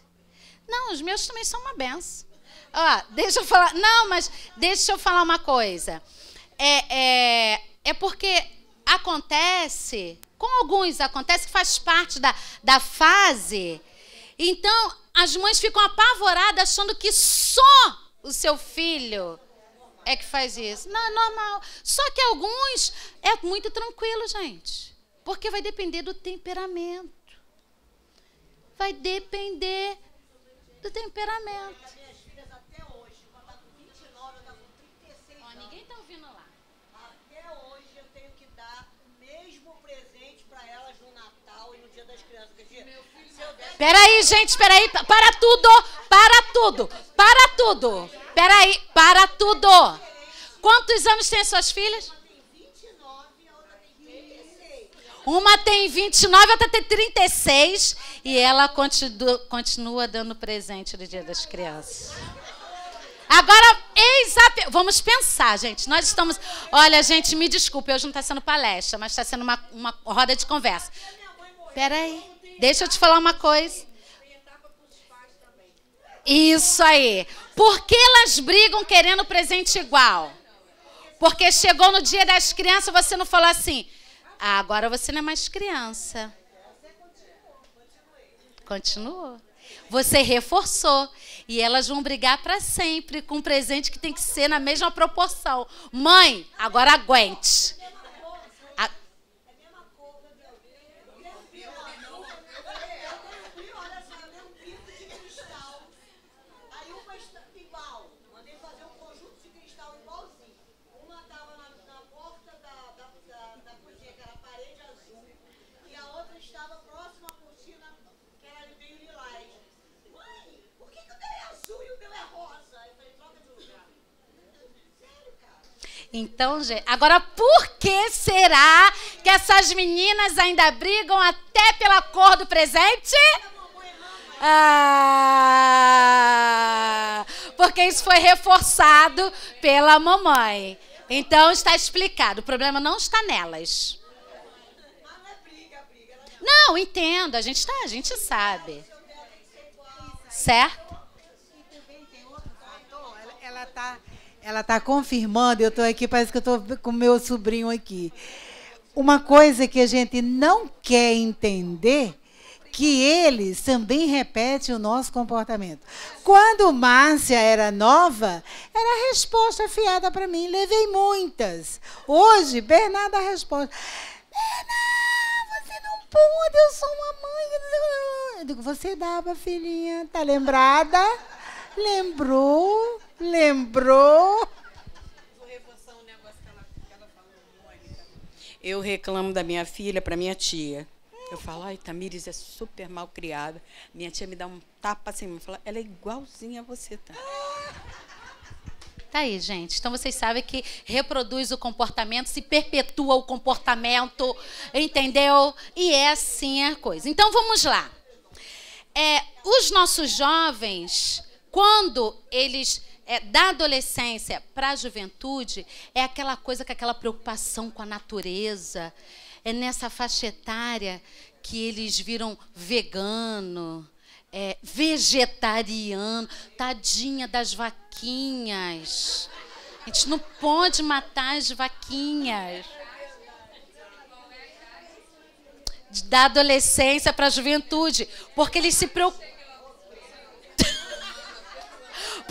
Não, os meus também são uma benção. Ó, deixa eu falar. Não, mas deixa eu falar uma coisa. É, é, é porque acontece, com alguns acontece, que faz parte da, da fase. Então, as mães ficam apavoradas achando que só o seu filho é que faz isso. Não, é normal. Só que alguns é muito tranquilo, gente. Porque vai depender do temperamento. Vai depender do temperamento. Peraí, gente, peraí. Para tudo, para tudo, para tudo. Peraí, para tudo. Quantos anos tem suas filhas? Uma tem 29, outra tem 36. E ela continua, continua dando presente no Dia das Crianças. Agora, eis a... Vamos pensar, gente. Nós estamos. Olha, gente, me desculpe, hoje não está sendo palestra, mas está sendo uma, uma roda de conversa. Peraí, deixa eu te falar uma coisa. Isso aí. Por que elas brigam querendo presente igual? Porque chegou no dia das crianças você não falou assim: ah, agora você não é mais criança. Continuou. Você reforçou. E elas vão brigar para sempre com um presente que tem que ser na mesma proporção. Mãe, agora aguente. Então, gente, agora por que será que essas meninas ainda brigam até pela cor do presente? Ah, porque isso foi reforçado pela mamãe. Então está explicado. O problema não está nelas. Não, entendo. A gente tá, a gente sabe. Certo? Ela tá ela está confirmando, eu estou aqui, parece que eu estou com meu sobrinho aqui. Uma coisa que a gente não quer entender que eles também repetem o nosso comportamento. Quando Márcia era nova, era a resposta fiada para mim. Levei muitas. Hoje, Bernardo a resposta. Bernardo, você não pode, eu sou uma mãe. Eu digo, você dava, filhinha. Tá lembrada? Lembrou? Lembrou? Eu reclamo da minha filha para minha tia. Eu falo, ai, Tamires é super mal criada. Minha tia me dá um tapa assim, me fala, ela é igualzinha a você, tá? Tá aí, gente. Então vocês sabem que reproduz o comportamento, se perpetua o comportamento, entendeu? E é assim a coisa. Então vamos lá. É, os nossos jovens, quando eles é, da adolescência para a juventude é aquela coisa com aquela preocupação com a natureza. É nessa faixa etária que eles viram vegano, é, vegetariano, tadinha das vaquinhas. A gente não pode matar as vaquinhas. Da adolescência para a juventude, porque eles se preocupam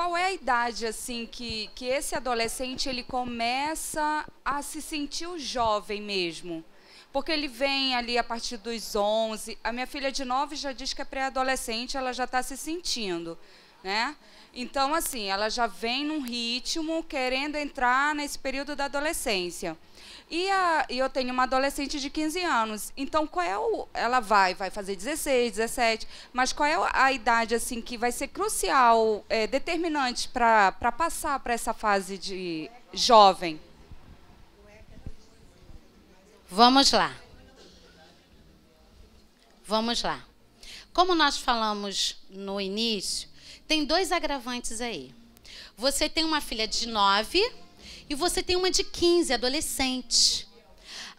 qual é a idade assim que, que esse adolescente ele começa a se sentir o jovem mesmo? Porque ele vem ali a partir dos 11. A minha filha de 9 já diz que é pré-adolescente, ela já está se sentindo, né? Então, assim, ela já vem num ritmo querendo entrar nesse período da adolescência. E, a, eu tenho uma adolescente de 15 anos. Então, qual é o. Ela vai, vai fazer 16, 17, mas qual é a idade, assim, que vai ser crucial, é, determinante para passar para essa fase de jovem? Vamos lá. Vamos lá. Como nós falamos no início, tem dois agravantes aí. Você tem uma filha de 9 e você tem uma de 15, adolescente.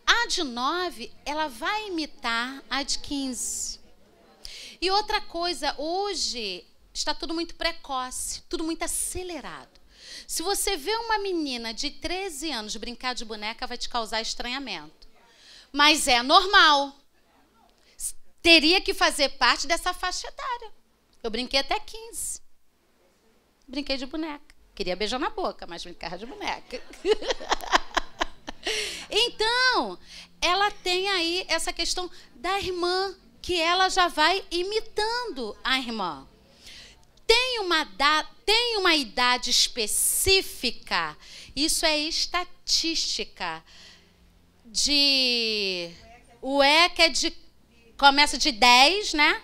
A de 9, ela vai imitar a de 15. E outra coisa, hoje está tudo muito precoce, tudo muito acelerado. Se você vê uma menina de 13 anos brincar de boneca, vai te causar estranhamento. Mas é normal. Teria que fazer parte dessa faixa etária. Eu brinquei até 15. Brinquei de boneca. Queria beijar na boca, mas brincava de boneca. [laughs] então, ela tem aí essa questão da irmã, que ela já vai imitando a irmã. Tem uma, da, tem uma idade específica, isso é estatística, de. O ECA é de. Começa de 10, né?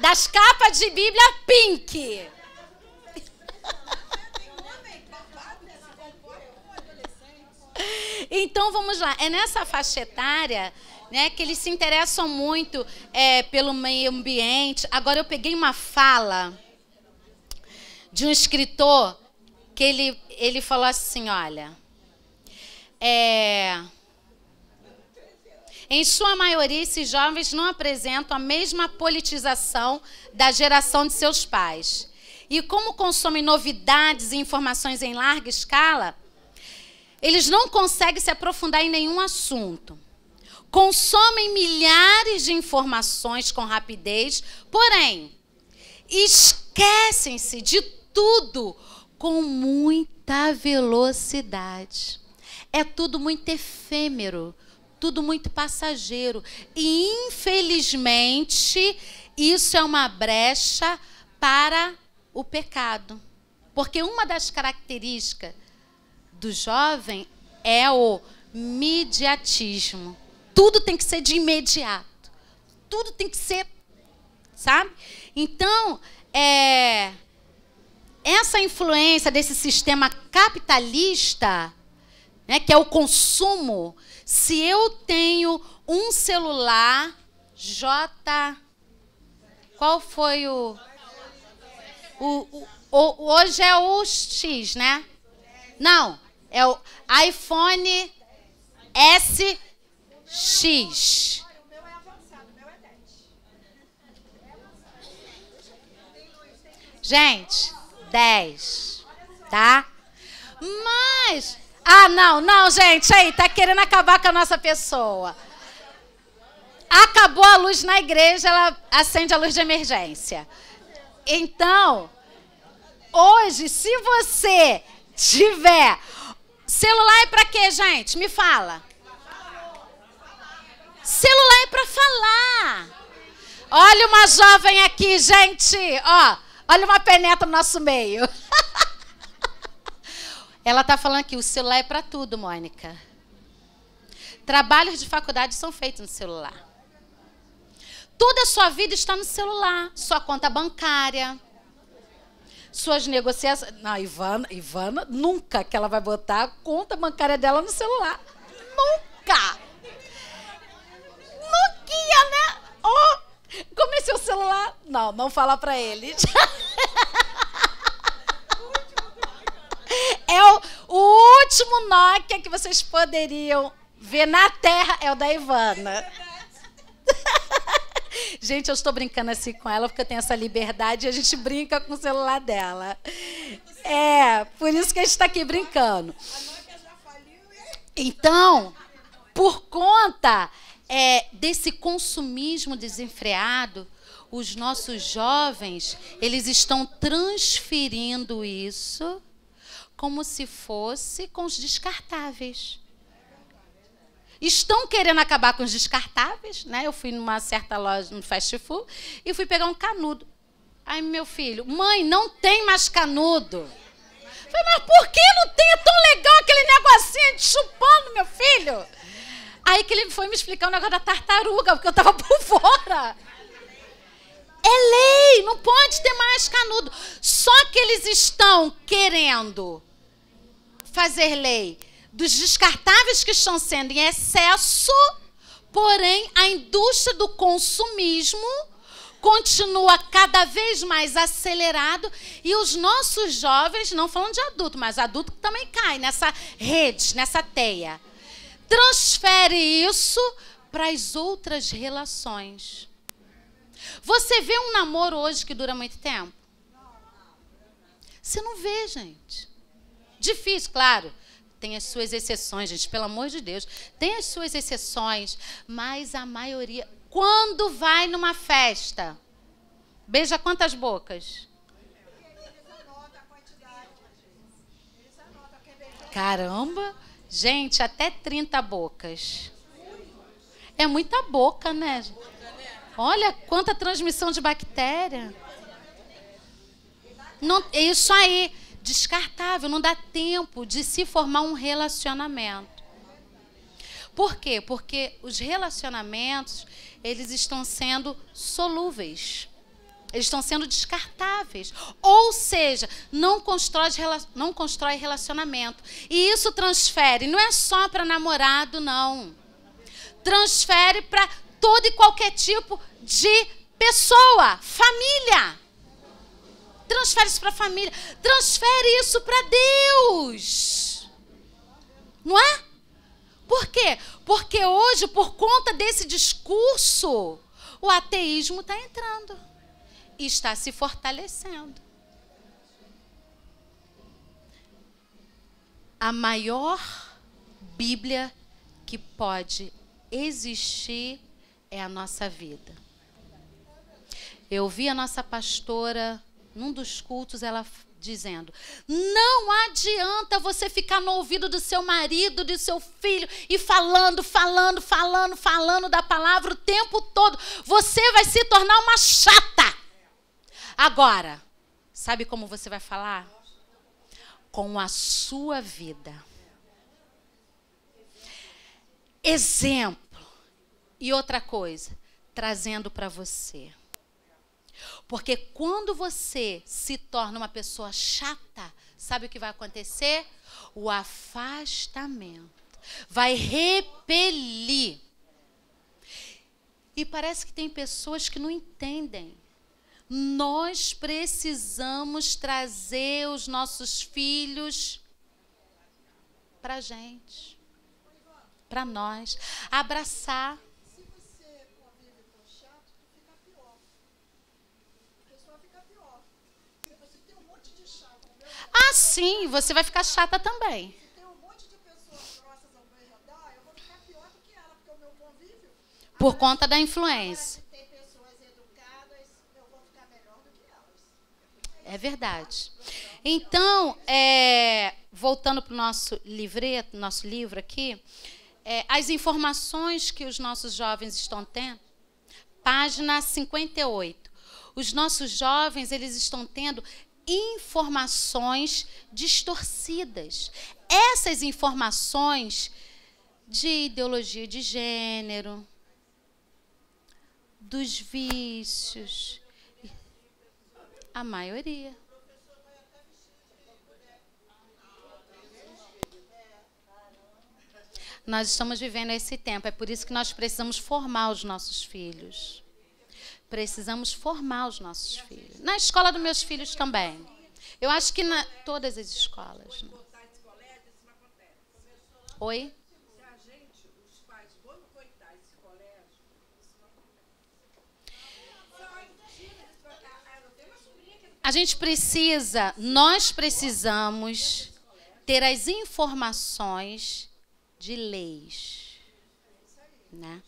das capas de Bíblia pink. Então vamos lá, é nessa faixa etária né, que eles se interessam muito é, pelo meio ambiente. Agora eu peguei uma fala de um escritor que ele, ele falou assim, olha, é, em sua maioria, esses jovens não apresentam a mesma politização da geração de seus pais. E como consomem novidades e informações em larga escala, eles não conseguem se aprofundar em nenhum assunto. Consomem milhares de informações com rapidez, porém, esquecem-se de tudo com muita velocidade. É tudo muito efêmero, tudo muito passageiro. E, infelizmente, isso é uma brecha para o pecado. Porque uma das características do jovem é o mediatismo. Tudo tem que ser de imediato. Tudo tem que ser. Sabe? Então, é, essa influência desse sistema capitalista, né, que é o consumo, se eu tenho um celular J. Qual foi o. o, o hoje é o X, né? Não, é o iPhone S X. Gente, 10, tá? Mas ah, não, não, gente, aí, tá querendo acabar com a nossa pessoa. Acabou a luz na igreja, ela acende a luz de emergência. Então, hoje, se você tiver. Celular é para quê, gente? Me fala. Celular é para falar. Olha uma jovem aqui, gente. Ó, olha uma peneta no nosso meio. [laughs] Ela está falando aqui, o celular é para tudo, Mônica. Trabalhos de faculdade são feitos no celular. Toda a sua vida está no celular. Sua conta bancária. Suas negociações. Não, Ivana, Ivana, nunca que ela vai botar a conta bancária dela no celular. Nunca! Nunca, né? Oh, como é seu celular? Não, não fala pra ele. [laughs] é o, o último Nokia que vocês poderiam ver na Terra é o da Ivana. [laughs] Gente, eu estou brincando assim com ela porque eu tenho essa liberdade e a gente brinca com o celular dela. É, por isso que a gente está aqui brincando. Então, por conta é, desse consumismo desenfreado, os nossos jovens eles estão transferindo isso como se fosse com os descartáveis. Estão querendo acabar com os descartáveis, né? Eu fui numa certa loja, no fast food, e fui pegar um canudo. Aí meu filho, mãe, não tem mais canudo. Falei, mas por que não tem? É tão legal aquele negocinho de chupando, meu filho. Aí que ele foi me explicar o negócio da tartaruga, porque eu estava por [laughs] fora. É lei, não pode ter mais canudo. Só que eles estão querendo fazer lei dos descartáveis que estão sendo em excesso, porém a indústria do consumismo continua cada vez mais acelerado e os nossos jovens, não falando de adulto, mas adulto também cai nessa rede, nessa teia. Transfere isso para as outras relações. Você vê um namoro hoje que dura muito tempo? Você não vê, gente. Difícil, claro. Tem as suas exceções, gente, pelo amor de Deus. Tem as suas exceções, mas a maioria. Quando vai numa festa, beija quantas bocas? Caramba! Gente, até 30 bocas. É muita boca, né? Olha quanta transmissão de bactéria. Não, isso aí descartável, não dá tempo de se formar um relacionamento. Por quê? Porque os relacionamentos, eles estão sendo solúveis. Eles estão sendo descartáveis. Ou seja, não constrói, não constrói relacionamento. E isso transfere, não é só para namorado, não. Transfere para todo e qualquer tipo de pessoa, família transfere isso para a família, transfere isso para Deus. Não é? Por quê? Porque hoje, por conta desse discurso, o ateísmo está entrando e está se fortalecendo. A maior Bíblia que pode existir é a nossa vida. Eu vi a nossa pastora num dos cultos, ela dizendo: Não adianta você ficar no ouvido do seu marido, do seu filho e falando, falando, falando, falando da palavra o tempo todo. Você vai se tornar uma chata. Agora, sabe como você vai falar? Com a sua vida. Exemplo. E outra coisa, trazendo para você porque quando você se torna uma pessoa chata, sabe o que vai acontecer? O afastamento vai repelir. E parece que tem pessoas que não entendem. Nós precisamos trazer os nossos filhos para gente, para nós, abraçar. assim sim, você vai ficar chata também. Por conta da influência. É verdade. Então, é, voltando para o nosso livreto, nosso livro aqui, é, as informações que os nossos jovens estão tendo, página 58. Os nossos jovens, eles estão tendo informações distorcidas. Essas informações de ideologia de gênero, dos vícios, a maioria. Nós estamos vivendo esse tempo, é por isso que nós precisamos formar os nossos filhos. Precisamos formar os nossos filhos. Na escola dos meus filhos também. Eu acho que na todas as escolas. Né? Oi? A gente precisa, nós precisamos ter as informações de leis, né?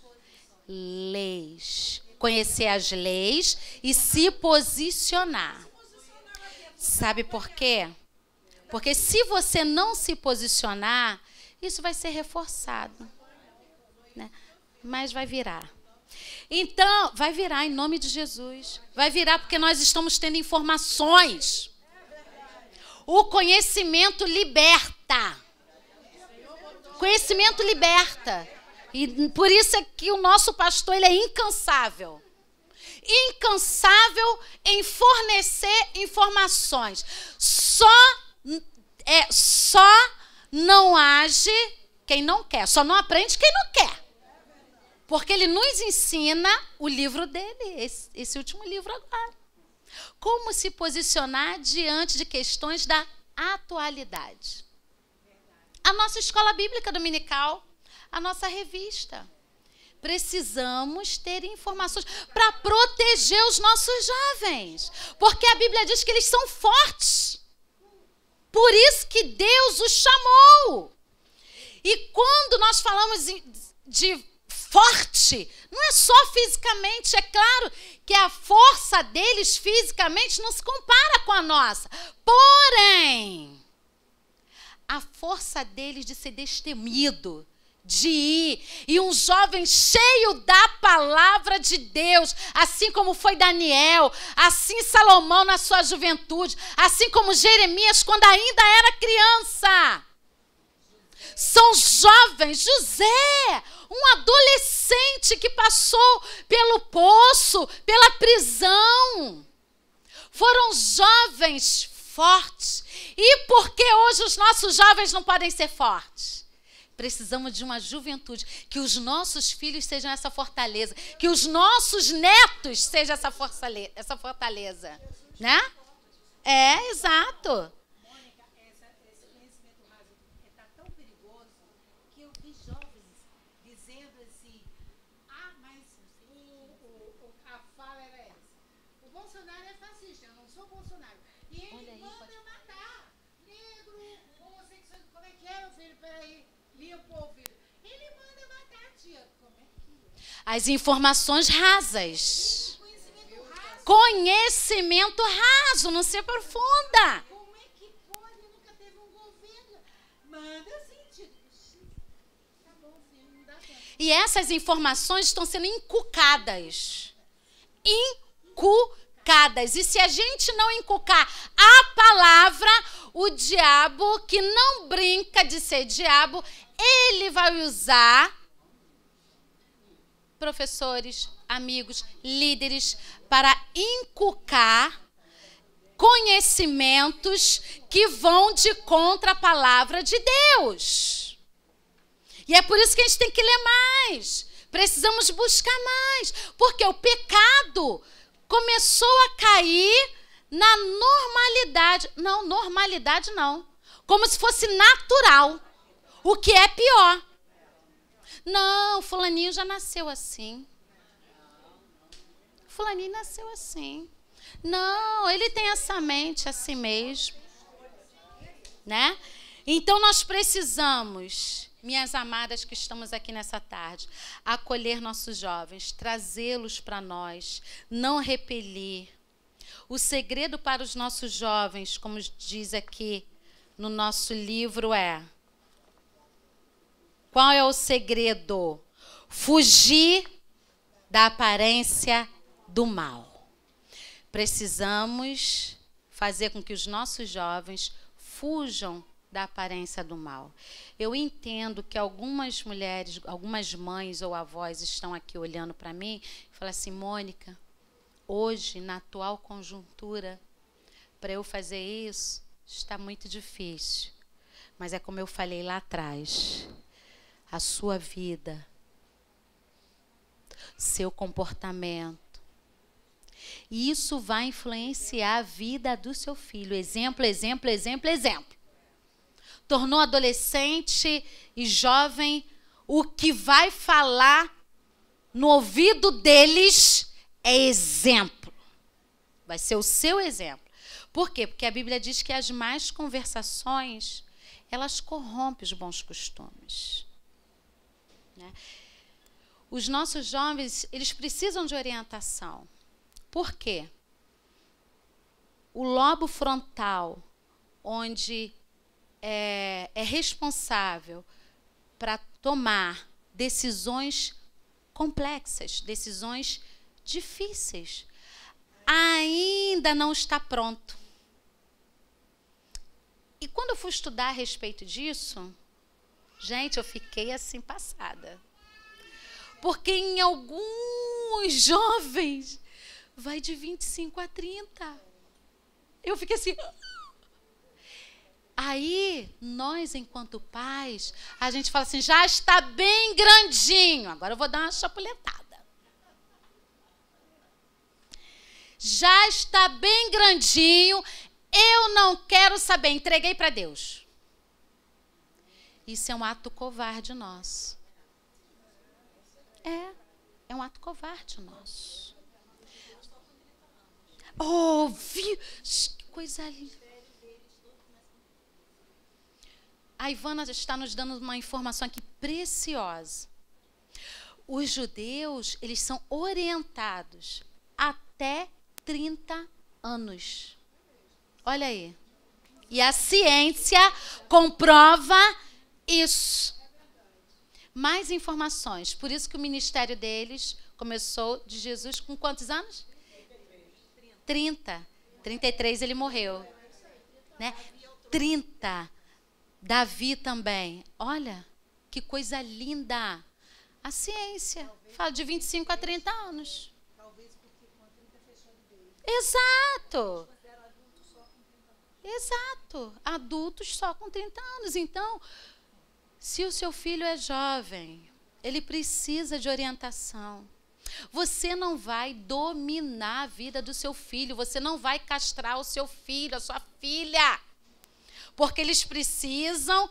Leis conhecer as leis e se posicionar. Sabe por quê? Porque se você não se posicionar, isso vai ser reforçado. Né? Mas vai virar. Então, vai virar em nome de Jesus. Vai virar porque nós estamos tendo informações. O conhecimento liberta. conhecimento liberta. E por isso é que o nosso pastor ele é incansável. Incansável em fornecer informações. Só é só não age quem não quer, só não aprende quem não quer. Porque ele nos ensina o livro dele, esse, esse último livro agora. Como se posicionar diante de questões da atualidade. A nossa escola bíblica dominical a nossa revista. Precisamos ter informações para proteger os nossos jovens, porque a Bíblia diz que eles são fortes. Por isso que Deus os chamou. E quando nós falamos de forte, não é só fisicamente, é claro que a força deles fisicamente não se compara com a nossa. Porém, a força deles de ser destemido, de ir. E um jovem cheio da palavra de Deus, assim como foi Daniel, assim Salomão na sua juventude, assim como Jeremias quando ainda era criança. São jovens, José, um adolescente que passou pelo poço, pela prisão. Foram jovens fortes. E por que hoje os nossos jovens não podem ser fortes? Precisamos de uma juventude. Que os nossos filhos sejam essa fortaleza. Que os nossos netos sejam essa fortaleza. Essa fortaleza né? É, exato. as informações rasas. Conhecimento raso. Conhecimento raso, não se aprofunda. Como é que pode? Nunca teve um governo. Manda Tá bom, não dá tempo. E essas informações estão sendo encucadas. Encucadas. E se a gente não encucar a palavra, o diabo, que não brinca de ser diabo, ele vai usar professores, amigos, líderes, para inculcar conhecimentos que vão de contra a palavra de Deus. E é por isso que a gente tem que ler mais. Precisamos buscar mais, porque o pecado começou a cair na normalidade. Não, normalidade não. Como se fosse natural. O que é pior. Não, fulaninho já nasceu assim. Fulaninho nasceu assim. Não, ele tem essa mente assim mesmo. Né? Então nós precisamos, minhas amadas que estamos aqui nessa tarde, acolher nossos jovens, trazê-los para nós, não repelir. O segredo para os nossos jovens, como diz aqui no nosso livro, é qual é o segredo? Fugir da aparência do mal. Precisamos fazer com que os nossos jovens fujam da aparência do mal. Eu entendo que algumas mulheres, algumas mães ou avós estão aqui olhando para mim e falam assim: Mônica, hoje, na atual conjuntura, para eu fazer isso, está muito difícil. Mas é como eu falei lá atrás: a sua vida, seu comportamento. E isso vai influenciar a vida do seu filho. Exemplo, exemplo, exemplo, exemplo. Tornou adolescente e jovem, o que vai falar no ouvido deles é exemplo. Vai ser o seu exemplo. Por quê? Porque a Bíblia diz que as más conversações, elas corrompem os bons costumes. Né? Os nossos jovens, eles precisam de orientação. Por quê? O lobo frontal, onde é, é responsável para tomar decisões complexas, decisões difíceis, ainda não está pronto. E quando eu fui estudar a respeito disso, Gente, eu fiquei assim passada. Porque em alguns jovens vai de 25 a 30. Eu fiquei assim. [gasps] Aí, nós, enquanto pais, a gente fala assim: já está bem grandinho, agora eu vou dar uma chapuletada. Já está bem grandinho, eu não quero saber. Entreguei para Deus. Isso é um ato covarde nosso. É, é um ato covarde nosso. Oh, vi, que coisa linda. A Ivana está nos dando uma informação aqui preciosa. Os judeus, eles são orientados até 30 anos. Olha aí. E a ciência comprova isso. Mais informações. Por isso que o ministério deles começou de Jesus com quantos anos? 30. 33 ele morreu. Né? 30. Davi também. Olha, que coisa linda. A ciência. Fala de 25 a 30 anos. Talvez porque com 30 fechou Exato. Exato. Adultos só com 30 anos. Então. Se o seu filho é jovem, ele precisa de orientação. Você não vai dominar a vida do seu filho, você não vai castrar o seu filho, a sua filha. Porque eles precisam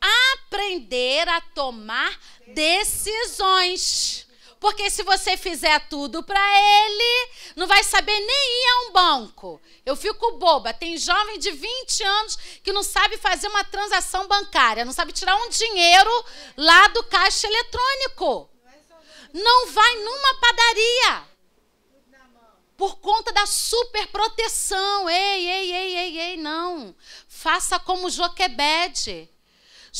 aprender a tomar decisões. Porque se você fizer tudo para ele, não vai saber nem ir a um banco. Eu fico boba. Tem jovem de 20 anos que não sabe fazer uma transação bancária, não sabe tirar um dinheiro lá do caixa eletrônico. Não vai numa padaria. Por conta da superproteção. Ei, ei, ei, ei, ei, não. Faça como Joquebede.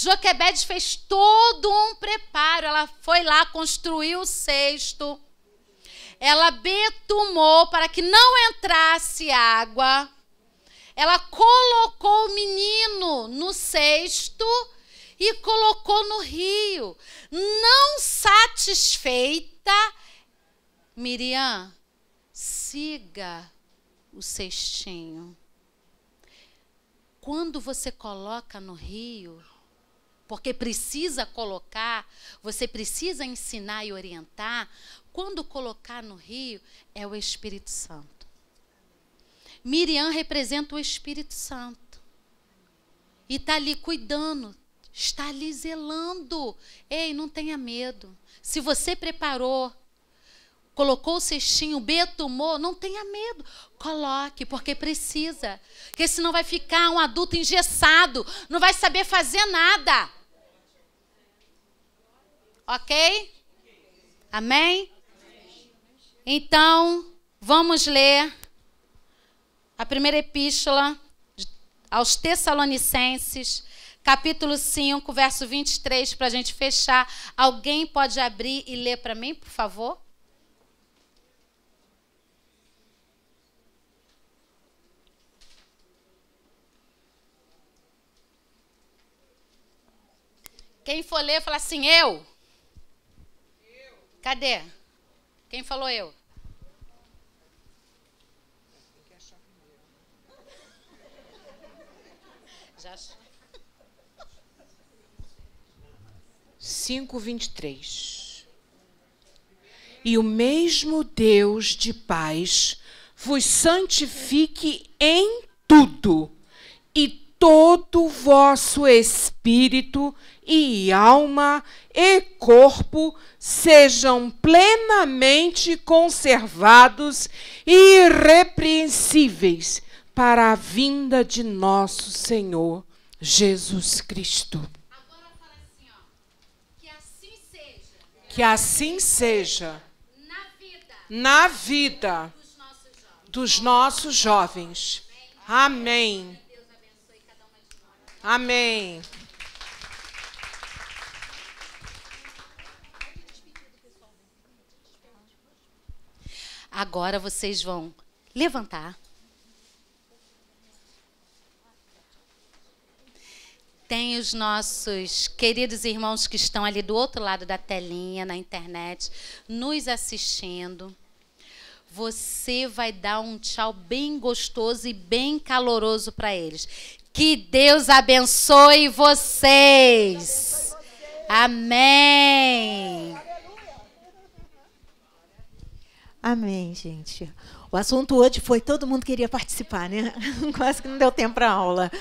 Joquebede fez todo um preparo. Ela foi lá, construiu o cesto. Ela betumou para que não entrasse água. Ela colocou o menino no cesto e colocou no rio. Não satisfeita, Miriam, siga o cestinho. Quando você coloca no rio, porque precisa colocar, você precisa ensinar e orientar. Quando colocar no rio, é o Espírito Santo. Miriam representa o Espírito Santo. E está ali cuidando, está ali zelando. Ei, não tenha medo. Se você preparou, colocou o cestinho, B tomou, não tenha medo. Coloque, porque precisa. Porque senão vai ficar um adulto engessado, não vai saber fazer nada. Ok? Amém? Então, vamos ler a primeira epístola aos Tessalonicenses, capítulo 5, verso 23, para a gente fechar. Alguém pode abrir e ler para mim, por favor? Quem for ler, fala assim: eu. Cadê? Quem falou eu? Já. 5:23 E o mesmo Deus de paz vos santifique em tudo, e todo vosso espírito e alma e corpo sejam plenamente conservados e irrepreensíveis para a vinda de nosso Senhor Jesus Cristo. Agora fala assim, que assim seja. Que assim seja. Na vida. Na vida dos nossos jovens. Dos nossos jovens. Amém. Amém. Amém. Agora vocês vão levantar. Tem os nossos queridos irmãos que estão ali do outro lado da telinha, na internet, nos assistindo. Você vai dar um tchau bem gostoso e bem caloroso para eles. Que Deus abençoe vocês. Amém. Amém, gente. O assunto hoje foi todo mundo queria participar, né? [laughs] Quase que não deu tempo para a aula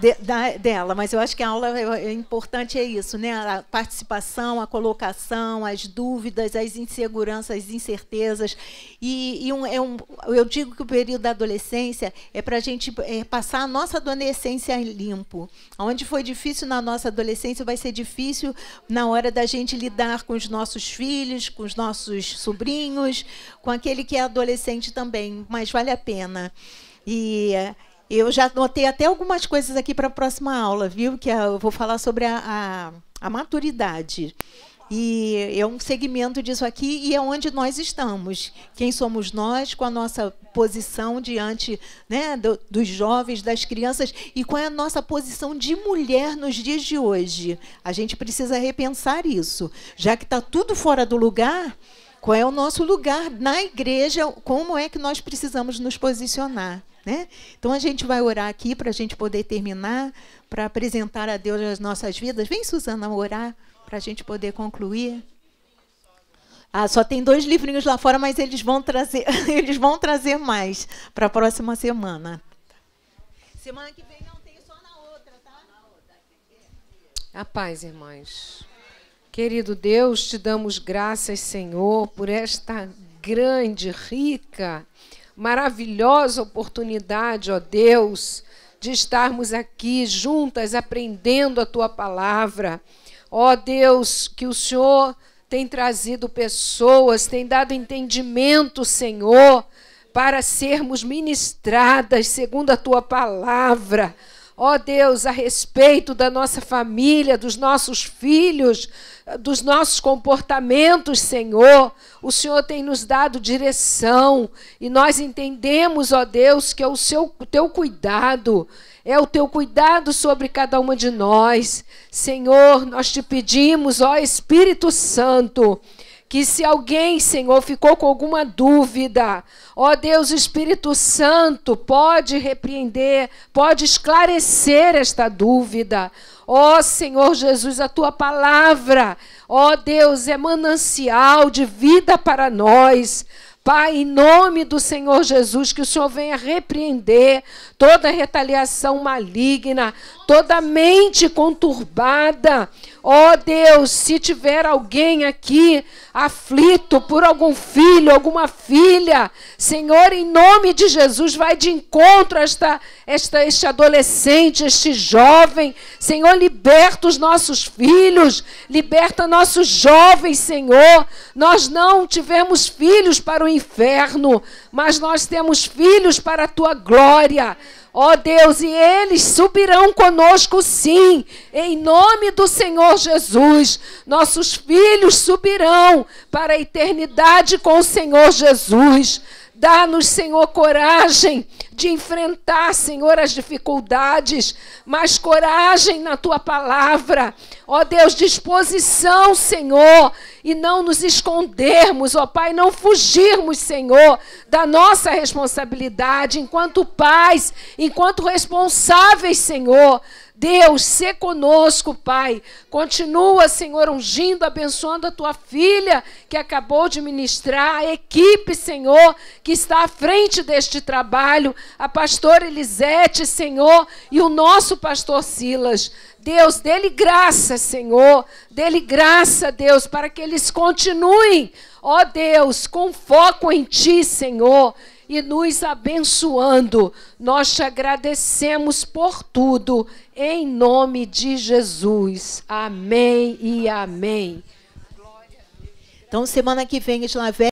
de, da, dela, mas eu acho que a aula é, é, importante é isso, né? A participação, a colocação, as dúvidas, as inseguranças, as incertezas e, e um, é um, eu digo que o período da adolescência é para a gente é, passar a nossa adolescência limpo. Onde foi difícil na nossa adolescência vai ser difícil na hora da gente lidar com os nossos filhos, com os nossos sobrinhos, com aquele que é adolescente também, mas vale a pena. E eu já notei até algumas coisas aqui para a próxima aula, viu? Que é, eu vou falar sobre a, a, a maturidade. E é um segmento disso aqui e é onde nós estamos. Quem somos nós com a nossa posição diante né, do, dos jovens, das crianças e qual é a nossa posição de mulher nos dias de hoje. A gente precisa repensar isso. Já que está tudo fora do lugar, qual é o nosso lugar na igreja? Como é que nós precisamos nos posicionar? Né? Então a gente vai orar aqui para a gente poder terminar, para apresentar a Deus as nossas vidas. Vem, Suzana, orar para a gente poder concluir. Ah, só tem dois livrinhos lá fora, mas eles vão trazer, [laughs] eles vão trazer mais para a próxima semana. Semana que vem não tem só na outra, tá? A paz, irmãs. Querido Deus, te damos graças, Senhor, por esta grande, rica, maravilhosa oportunidade, ó Deus, de estarmos aqui juntas aprendendo a tua palavra. Ó Deus, que o Senhor tem trazido pessoas, tem dado entendimento, Senhor, para sermos ministradas segundo a tua palavra ó Deus, a respeito da nossa família, dos nossos filhos, dos nossos comportamentos, Senhor. O Senhor tem nos dado direção e nós entendemos, ó Deus, que é o seu teu cuidado, é o teu cuidado sobre cada uma de nós. Senhor, nós te pedimos, ó Espírito Santo, que se alguém, Senhor, ficou com alguma dúvida, ó Deus, o Espírito Santo pode repreender, pode esclarecer esta dúvida. Ó Senhor Jesus, a tua palavra, ó Deus, é manancial de vida para nós. Pai, em nome do Senhor Jesus, que o Senhor venha repreender toda retaliação maligna, toda mente conturbada, Ó oh Deus, se tiver alguém aqui aflito por algum filho, alguma filha, Senhor, em nome de Jesus, vai de encontro a esta, esta, este adolescente, este jovem. Senhor, liberta os nossos filhos, liberta nossos jovens, Senhor. Nós não tivemos filhos para o inferno, mas nós temos filhos para a tua glória. Ó oh Deus, e eles subirão conosco, sim, em nome do Senhor Jesus. Nossos filhos subirão para a eternidade com o Senhor Jesus. Dá-nos, Senhor, coragem de enfrentar, Senhor, as dificuldades, mas coragem na tua palavra. Ó Deus, disposição, Senhor, e não nos escondermos, ó Pai, não fugirmos, Senhor, da nossa responsabilidade enquanto pais, enquanto responsáveis, Senhor Deus, se conosco, Pai. Continua, Senhor, ungindo, abençoando a tua filha que acabou de ministrar, a equipe, Senhor, que está à frente deste trabalho, a pastora Elisete, Senhor, e o nosso pastor Silas. Deus, dê-lhe graça, Senhor, dê-lhe graça, Deus, para que eles continuem, ó Deus, com foco em Ti, Senhor, e nos abençoando. Nós te agradecemos por tudo, em nome de Jesus. Amém e amém. Então, semana que vem, a gente